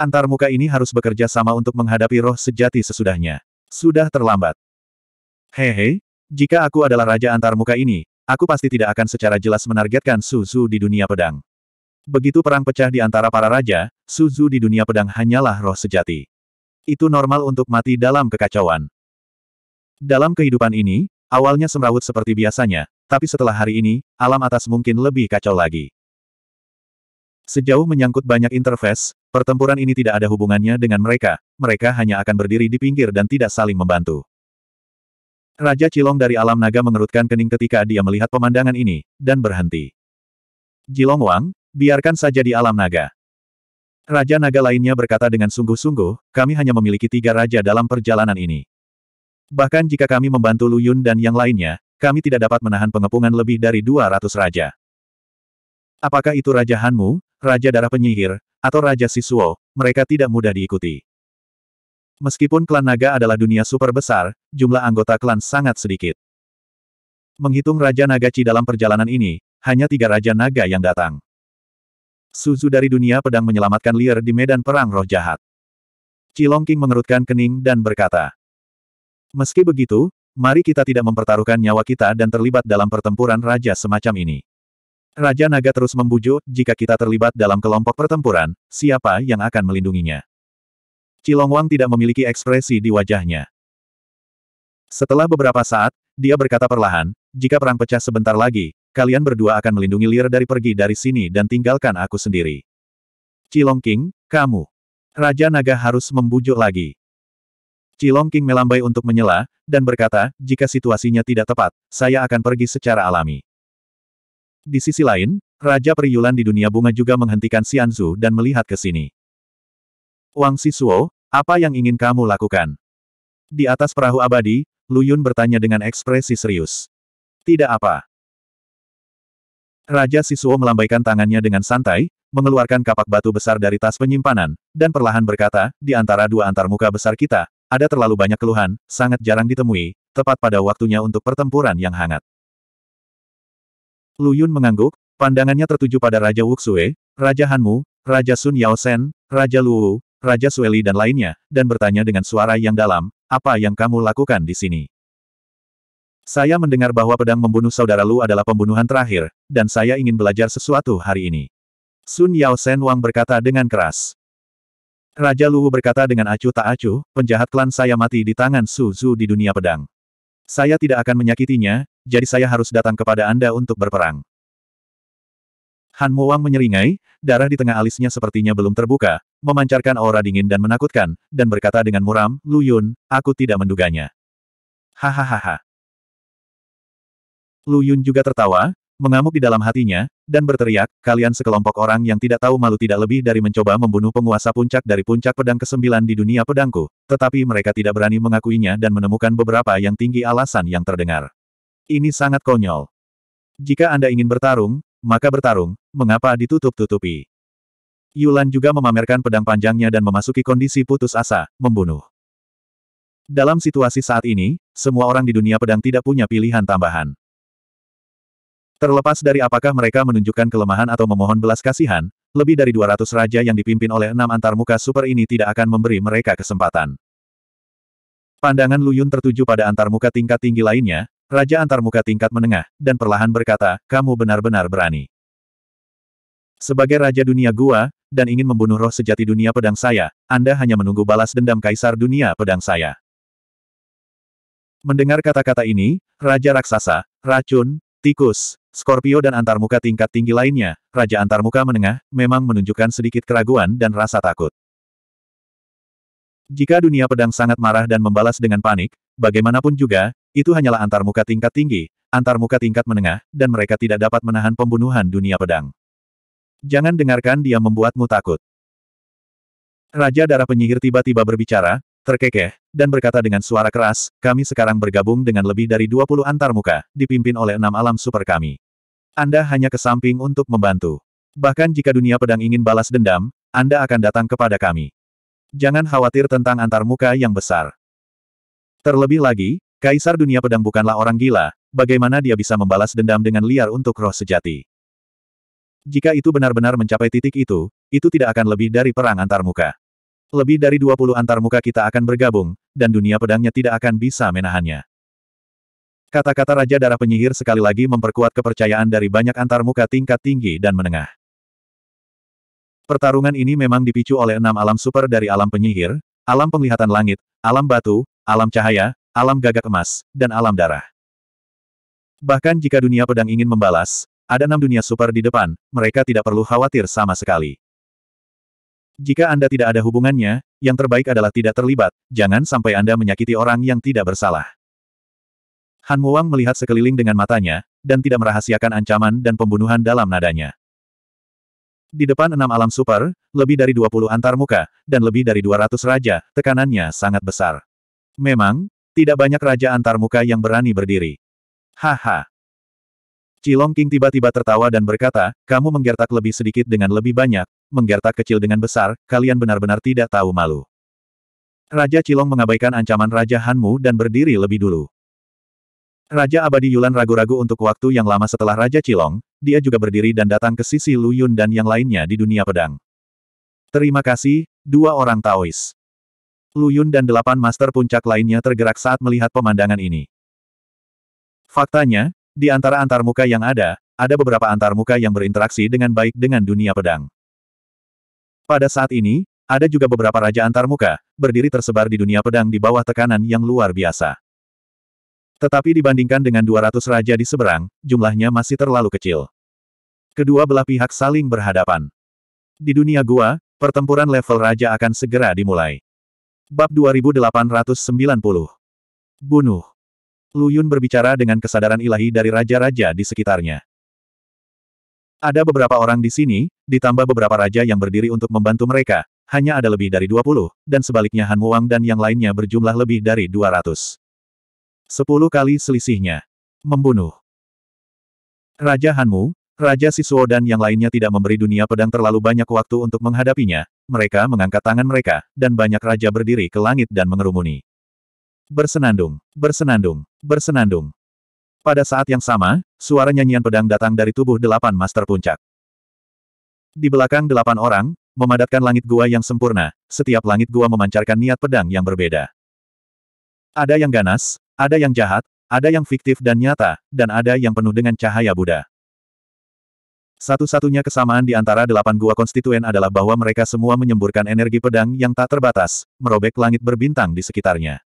Antar muka ini harus bekerja sama untuk menghadapi roh sejati sesudahnya. Sudah terlambat. Hehe, jika aku adalah raja antar muka ini, aku pasti tidak akan secara jelas menargetkan Suzu di dunia pedang. Begitu perang pecah di antara para raja, Suzu di dunia pedang hanyalah roh sejati. Itu normal untuk mati dalam kekacauan. Dalam kehidupan ini, awalnya semrawut seperti biasanya, tapi setelah hari ini, alam atas mungkin lebih kacau lagi. Sejauh menyangkut banyak interface, pertempuran ini tidak ada hubungannya dengan mereka, mereka hanya akan berdiri di pinggir dan tidak saling membantu. Raja Cilong dari alam naga mengerutkan kening ketika dia melihat pemandangan ini, dan berhenti. Jilong Wang, Biarkan saja di alam naga. Raja naga lainnya berkata dengan sungguh-sungguh, kami hanya memiliki tiga raja dalam perjalanan ini. Bahkan jika kami membantu lu yun dan yang lainnya, kami tidak dapat menahan pengepungan lebih dari 200 raja. Apakah itu Raja Hanmu, Raja Darah Penyihir, atau Raja Sisuo, mereka tidak mudah diikuti. Meskipun klan naga adalah dunia super besar, jumlah anggota klan sangat sedikit. Menghitung Raja Naga Chi dalam perjalanan ini, hanya tiga Raja Naga yang datang. Suzu dari dunia pedang menyelamatkan Lier di medan perang roh jahat. Cilongking mengerutkan kening dan berkata, Meski begitu, mari kita tidak mempertaruhkan nyawa kita dan terlibat dalam pertempuran raja semacam ini. Raja Naga terus membujuk, jika kita terlibat dalam kelompok pertempuran, siapa yang akan melindunginya? Cilongwang tidak memiliki ekspresi di wajahnya. Setelah beberapa saat, dia berkata perlahan, jika perang pecah sebentar lagi, kalian berdua akan melindungi Lir dari pergi dari sini dan tinggalkan aku sendiri. Cilong King, kamu. Raja Naga harus membujuk lagi. Cilong King melambai untuk menyela, dan berkata, jika situasinya tidak tepat, saya akan pergi secara alami. Di sisi lain, Raja Periulan di dunia bunga juga menghentikan Xianzu dan melihat ke sini. Wang Sisuo, apa yang ingin kamu lakukan? Di atas perahu abadi, Lu Yun bertanya dengan ekspresi serius. Tidak apa. Raja Sisuo melambaikan tangannya dengan santai, mengeluarkan kapak batu besar dari tas penyimpanan, dan perlahan berkata, di antara dua antarmuka besar kita, ada terlalu banyak keluhan, sangat jarang ditemui, tepat pada waktunya untuk pertempuran yang hangat. Lu Yun mengangguk, pandangannya tertuju pada Raja Wuxue, Raja Hanmu, Raja Sun Yao Sen, Raja Luwu, Raja Sueli dan lainnya, dan bertanya dengan suara yang dalam, apa yang kamu lakukan di sini? Saya mendengar bahwa pedang membunuh saudara Lu adalah pembunuhan terakhir, dan saya ingin belajar sesuatu hari ini. Sun Yao Sen Wang berkata dengan keras. Raja Lu berkata dengan acuh tak acuh, penjahat klan saya mati di tangan Su Zhu di dunia pedang. Saya tidak akan menyakitinya, jadi saya harus datang kepada Anda untuk berperang. Han Mo Wang menyeringai, darah di tengah alisnya sepertinya belum terbuka, memancarkan aura dingin dan menakutkan, dan berkata dengan muram, Lu Yun, aku tidak menduganya. Hahaha. Lu Yun juga tertawa, mengamuk di dalam hatinya, dan berteriak, kalian sekelompok orang yang tidak tahu malu tidak lebih dari mencoba membunuh penguasa puncak dari puncak pedang ke-9 di dunia pedangku, tetapi mereka tidak berani mengakuinya dan menemukan beberapa yang tinggi alasan yang terdengar. Ini sangat konyol. Jika Anda ingin bertarung, maka bertarung, mengapa ditutup-tutupi? Yulan juga memamerkan pedang panjangnya dan memasuki kondisi putus asa, membunuh. Dalam situasi saat ini, semua orang di dunia pedang tidak punya pilihan tambahan. Terlepas dari apakah mereka menunjukkan kelemahan atau memohon belas kasihan, lebih dari 200 raja yang dipimpin oleh enam antarmuka super ini tidak akan memberi mereka kesempatan. Pandangan Luyun tertuju pada antarmuka tingkat tinggi lainnya, raja antarmuka tingkat menengah, dan perlahan berkata, kamu benar-benar berani. Sebagai raja dunia gua, dan ingin membunuh roh sejati dunia pedang saya, Anda hanya menunggu balas dendam kaisar dunia pedang saya. Mendengar kata-kata ini, Raja Raksasa, Racun, Tikus, Scorpio dan antarmuka tingkat tinggi lainnya, Raja Antarmuka Menengah, memang menunjukkan sedikit keraguan dan rasa takut. Jika dunia pedang sangat marah dan membalas dengan panik, bagaimanapun juga, itu hanyalah antarmuka tingkat tinggi, antarmuka tingkat menengah, dan mereka tidak dapat menahan pembunuhan dunia pedang. Jangan dengarkan dia membuatmu takut. Raja Darah Penyihir tiba-tiba berbicara, terkekeh, dan berkata dengan suara keras, kami sekarang bergabung dengan lebih dari 20 antarmuka, dipimpin oleh enam alam super kami. Anda hanya ke samping untuk membantu. Bahkan jika dunia pedang ingin balas dendam, Anda akan datang kepada kami. Jangan khawatir tentang antarmuka yang besar. Terlebih lagi, Kaisar dunia pedang bukanlah orang gila, bagaimana dia bisa membalas dendam dengan liar untuk roh sejati. Jika itu benar-benar mencapai titik itu, itu tidak akan lebih dari perang antarmuka. Lebih dari 20 antarmuka kita akan bergabung, dan dunia pedangnya tidak akan bisa menahannya. Kata-kata Raja Darah Penyihir sekali lagi memperkuat kepercayaan dari banyak antarmuka tingkat tinggi dan menengah. Pertarungan ini memang dipicu oleh enam alam super dari alam penyihir, alam penglihatan langit, alam batu, alam cahaya, alam gagak emas, dan alam darah. Bahkan jika dunia pedang ingin membalas, ada enam dunia super di depan, mereka tidak perlu khawatir sama sekali. Jika Anda tidak ada hubungannya, yang terbaik adalah tidak terlibat, jangan sampai Anda menyakiti orang yang tidak bersalah. Han Wang melihat sekeliling dengan matanya, dan tidak merahasiakan ancaman dan pembunuhan dalam nadanya. Di depan enam alam super, lebih dari 20 antarmuka, dan lebih dari 200 raja, tekanannya sangat besar. Memang, tidak banyak raja antarmuka yang berani berdiri. Haha, Cilong King tiba-tiba tertawa dan berkata, kamu menggertak lebih sedikit dengan lebih banyak, menggertak kecil dengan besar, kalian benar-benar tidak tahu malu. Raja Cilong mengabaikan ancaman Raja Hanmu dan berdiri lebih dulu. Raja Abadi Yulan ragu-ragu untuk waktu yang lama setelah Raja Cilong, dia juga berdiri dan datang ke sisi Lu Yun dan yang lainnya di dunia pedang. Terima kasih, dua orang Taois. Lu Yun dan delapan master puncak lainnya tergerak saat melihat pemandangan ini. Faktanya, di antara antarmuka yang ada, ada beberapa antarmuka yang berinteraksi dengan baik dengan dunia pedang. Pada saat ini, ada juga beberapa raja antarmuka, berdiri tersebar di dunia pedang di bawah tekanan yang luar biasa. Tetapi dibandingkan dengan 200 raja di seberang, jumlahnya masih terlalu kecil. Kedua belah pihak saling berhadapan. Di dunia gua, pertempuran level raja akan segera dimulai. Bab 2890 Bunuh Luyun berbicara dengan kesadaran ilahi dari raja-raja di sekitarnya. Ada beberapa orang di sini, ditambah beberapa raja yang berdiri untuk membantu mereka, hanya ada lebih dari 20, dan sebaliknya Han Wang dan yang lainnya berjumlah lebih dari 200. Sepuluh kali selisihnya. Membunuh. Raja Hanmu, Raja Sisuo dan yang lainnya tidak memberi dunia pedang terlalu banyak waktu untuk menghadapinya, mereka mengangkat tangan mereka, dan banyak raja berdiri ke langit dan mengerumuni. Bersenandung, bersenandung, bersenandung. Pada saat yang sama, suara nyanyian pedang datang dari tubuh delapan master puncak. Di belakang delapan orang, memadatkan langit gua yang sempurna, setiap langit gua memancarkan niat pedang yang berbeda. Ada yang ganas, ada yang jahat, ada yang fiktif dan nyata, dan ada yang penuh dengan cahaya Buddha. Satu-satunya kesamaan di antara delapan gua konstituen adalah bahwa mereka semua menyemburkan energi pedang yang tak terbatas, merobek langit berbintang di sekitarnya.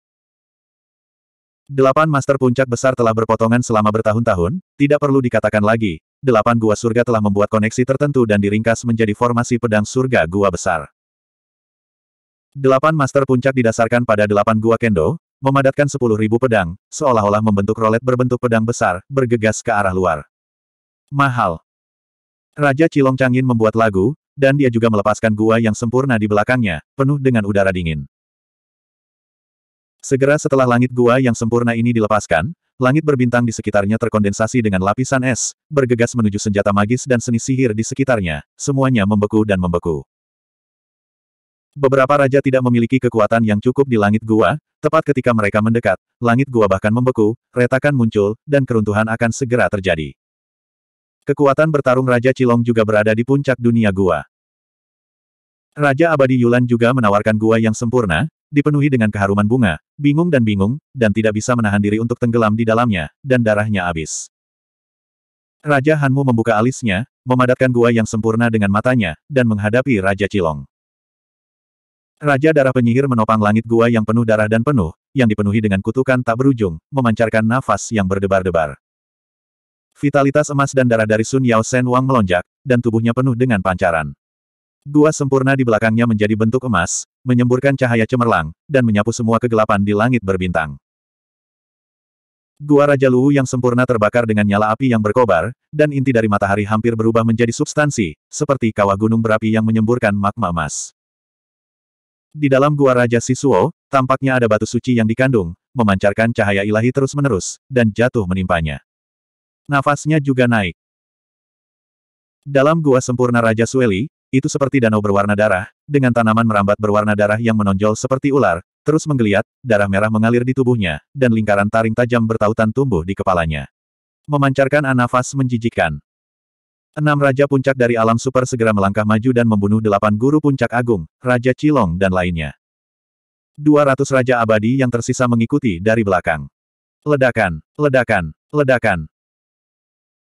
Delapan master puncak besar telah berpotongan selama bertahun-tahun, tidak perlu dikatakan lagi, delapan gua surga telah membuat koneksi tertentu dan diringkas menjadi formasi pedang surga gua besar. Delapan master puncak didasarkan pada delapan gua kendo, memadatkan sepuluh ribu pedang, seolah-olah membentuk rolet berbentuk pedang besar, bergegas ke arah luar. Mahal. Raja Cilong Changin membuat lagu, dan dia juga melepaskan gua yang sempurna di belakangnya, penuh dengan udara dingin. Segera setelah langit gua yang sempurna ini dilepaskan, langit berbintang di sekitarnya terkondensasi dengan lapisan es, bergegas menuju senjata magis dan seni sihir di sekitarnya, semuanya membeku dan membeku. Beberapa raja tidak memiliki kekuatan yang cukup di langit gua, tepat ketika mereka mendekat, langit gua bahkan membeku, retakan muncul, dan keruntuhan akan segera terjadi. Kekuatan bertarung Raja Cilong juga berada di puncak dunia gua. Raja Abadi Yulan juga menawarkan gua yang sempurna, dipenuhi dengan keharuman bunga, bingung dan bingung, dan tidak bisa menahan diri untuk tenggelam di dalamnya, dan darahnya habis. Raja Hanmu membuka alisnya, memadatkan gua yang sempurna dengan matanya, dan menghadapi Raja Cilong. Raja Darah Penyihir menopang langit gua yang penuh darah dan penuh, yang dipenuhi dengan kutukan tak berujung, memancarkan nafas yang berdebar-debar. Vitalitas emas dan darah dari Sun Yao Sen Wang melonjak, dan tubuhnya penuh dengan pancaran. Dua sempurna di belakangnya menjadi bentuk emas, menyemburkan cahaya cemerlang, dan menyapu semua kegelapan di langit berbintang. Gua Raja Luwu yang sempurna terbakar dengan nyala api yang berkobar, dan inti dari matahari hampir berubah menjadi substansi, seperti kawah gunung berapi yang menyemburkan magma emas. Di dalam gua Raja Sisuo, tampaknya ada batu suci yang dikandung, memancarkan cahaya ilahi terus-menerus, dan jatuh menimpanya. Nafasnya juga naik. Dalam gua sempurna Raja Sueli, itu seperti danau berwarna darah, dengan tanaman merambat berwarna darah yang menonjol seperti ular, terus menggeliat, darah merah mengalir di tubuhnya, dan lingkaran taring tajam bertautan tumbuh di kepalanya. Memancarkan anafas menjijikan. Enam Raja Puncak dari alam super segera melangkah maju dan membunuh delapan guru puncak agung, Raja Cilong dan lainnya. Dua ratus Raja Abadi yang tersisa mengikuti dari belakang. Ledakan, ledakan, ledakan.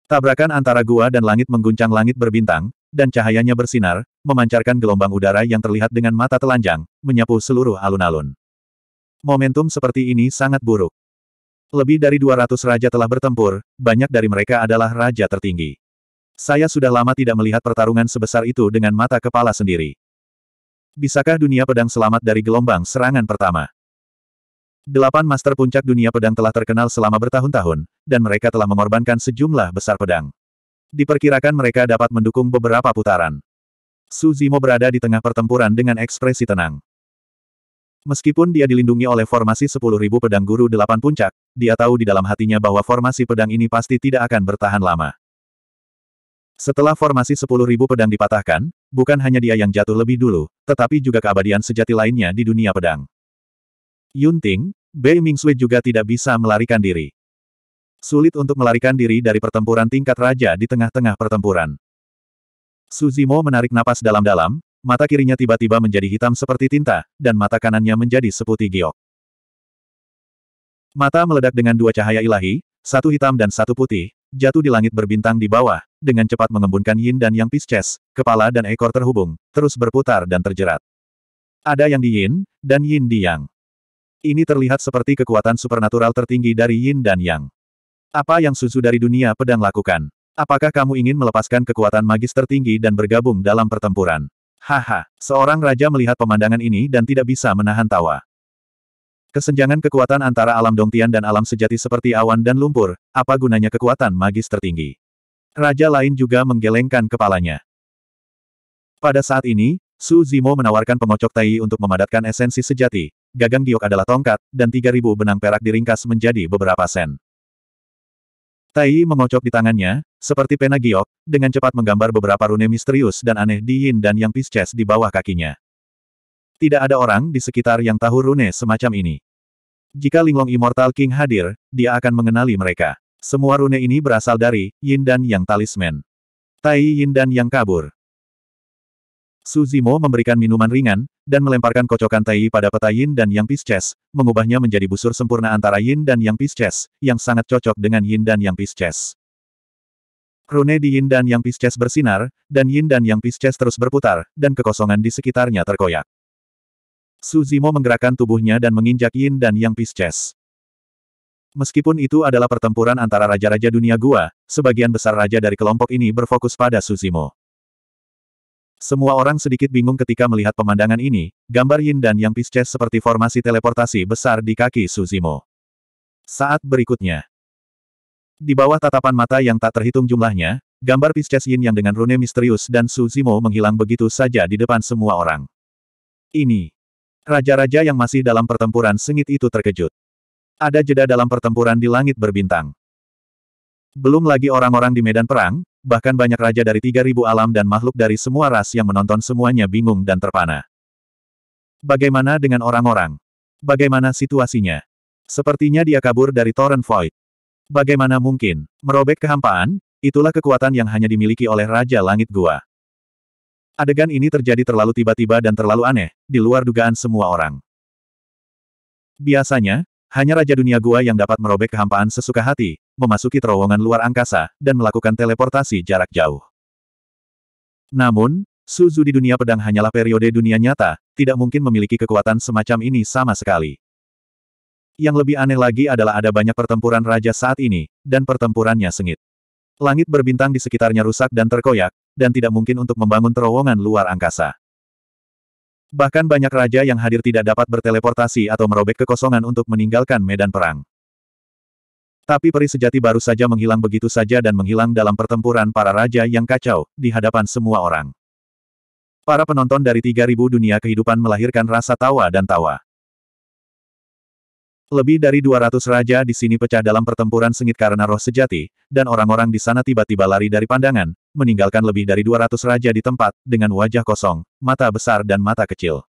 Tabrakan antara gua dan langit mengguncang langit berbintang, dan cahayanya bersinar, memancarkan gelombang udara yang terlihat dengan mata telanjang, menyapu seluruh alun-alun. Momentum seperti ini sangat buruk. Lebih dari 200 raja telah bertempur, banyak dari mereka adalah raja tertinggi. Saya sudah lama tidak melihat pertarungan sebesar itu dengan mata kepala sendiri. Bisakah dunia pedang selamat dari gelombang serangan pertama? Delapan master puncak dunia pedang telah terkenal selama bertahun-tahun, dan mereka telah mengorbankan sejumlah besar pedang diperkirakan mereka dapat mendukung beberapa putaran. Su Zimo berada di tengah pertempuran dengan ekspresi tenang. Meskipun dia dilindungi oleh formasi 10.000 pedang guru delapan puncak, dia tahu di dalam hatinya bahwa formasi pedang ini pasti tidak akan bertahan lama. Setelah formasi 10.000 pedang dipatahkan, bukan hanya dia yang jatuh lebih dulu, tetapi juga keabadian sejati lainnya di dunia pedang. Yunting, Bei Mingsui juga tidak bisa melarikan diri. Sulit untuk melarikan diri dari pertempuran tingkat raja di tengah-tengah pertempuran. Suzimo menarik napas dalam-dalam, mata kirinya tiba-tiba menjadi hitam seperti tinta, dan mata kanannya menjadi seputih giok. Mata meledak dengan dua cahaya ilahi, satu hitam dan satu putih, jatuh di langit berbintang di bawah, dengan cepat mengembunkan yin dan yang pisces, kepala dan ekor terhubung, terus berputar dan terjerat. Ada yang di yin, dan yin di yang. Ini terlihat seperti kekuatan supernatural tertinggi dari yin dan yang. Apa yang susu dari dunia pedang lakukan? Apakah kamu ingin melepaskan kekuatan magis tertinggi dan bergabung dalam pertempuran? Haha, seorang raja melihat pemandangan ini dan tidak bisa menahan tawa. Kesenjangan kekuatan antara alam dongtian dan alam sejati seperti awan dan lumpur, apa gunanya kekuatan magis tertinggi? Raja lain juga menggelengkan kepalanya. Pada saat ini, Su Zimo menawarkan pengocok tai untuk memadatkan esensi sejati, gagang giok adalah tongkat, dan 3000 benang perak diringkas menjadi beberapa sen. Tai mengocok di tangannya, seperti pena giok, dengan cepat menggambar beberapa rune misterius dan aneh di Yin dan Yang Pisces di bawah kakinya. Tidak ada orang di sekitar yang tahu rune semacam ini. Jika Linglong Immortal King hadir, dia akan mengenali mereka. Semua rune ini berasal dari Yin dan Yang Talisman. Tai Yin dan Yang kabur. Suzimo memberikan minuman ringan, dan melemparkan kocokan Tai pada peta Yin dan Yang Pisces, mengubahnya menjadi busur sempurna antara Yin dan Yang Pisces, yang sangat cocok dengan Yin dan Yang Pisces. Rune di Yin dan Yang Pisces bersinar, dan Yin dan Yang Pisces terus berputar, dan kekosongan di sekitarnya terkoyak. Suzimo menggerakkan tubuhnya dan menginjak Yin dan Yang Pisces. Meskipun itu adalah pertempuran antara raja-raja dunia gua, sebagian besar raja dari kelompok ini berfokus pada Suzimo. Semua orang sedikit bingung ketika melihat pemandangan ini, gambar Yin dan Yang Pisces seperti formasi teleportasi besar di kaki Suzimo. Saat berikutnya. Di bawah tatapan mata yang tak terhitung jumlahnya, gambar Pisces Yin yang dengan rune misterius dan Suzimo menghilang begitu saja di depan semua orang. Ini. Raja-raja yang masih dalam pertempuran sengit itu terkejut. Ada jeda dalam pertempuran di langit berbintang. Belum lagi orang-orang di medan perang, bahkan banyak raja dari 3000 alam dan makhluk dari semua ras yang menonton semuanya bingung dan terpana. Bagaimana dengan orang-orang? Bagaimana situasinya? Sepertinya dia kabur dari Torrent Void. Bagaimana mungkin? Merobek kehampaan, itulah kekuatan yang hanya dimiliki oleh Raja Langit Gua. Adegan ini terjadi terlalu tiba-tiba dan terlalu aneh, di luar dugaan semua orang. Biasanya, hanya Raja Dunia Gua yang dapat merobek kehampaan sesuka hati, memasuki terowongan luar angkasa, dan melakukan teleportasi jarak jauh. Namun, Suzu di dunia pedang hanyalah periode dunia nyata, tidak mungkin memiliki kekuatan semacam ini sama sekali. Yang lebih aneh lagi adalah ada banyak pertempuran raja saat ini, dan pertempurannya sengit. Langit berbintang di sekitarnya rusak dan terkoyak, dan tidak mungkin untuk membangun terowongan luar angkasa. Bahkan banyak raja yang hadir tidak dapat berteleportasi atau merobek kekosongan untuk meninggalkan medan perang. Tapi peri sejati baru saja menghilang begitu saja dan menghilang dalam pertempuran para raja yang kacau, di hadapan semua orang. Para penonton dari 3000 dunia kehidupan melahirkan rasa tawa dan tawa. Lebih dari 200 raja di sini pecah dalam pertempuran sengit karena roh sejati, dan orang-orang di sana tiba-tiba lari dari pandangan, meninggalkan lebih dari 200 raja di tempat, dengan wajah kosong, mata besar dan mata kecil.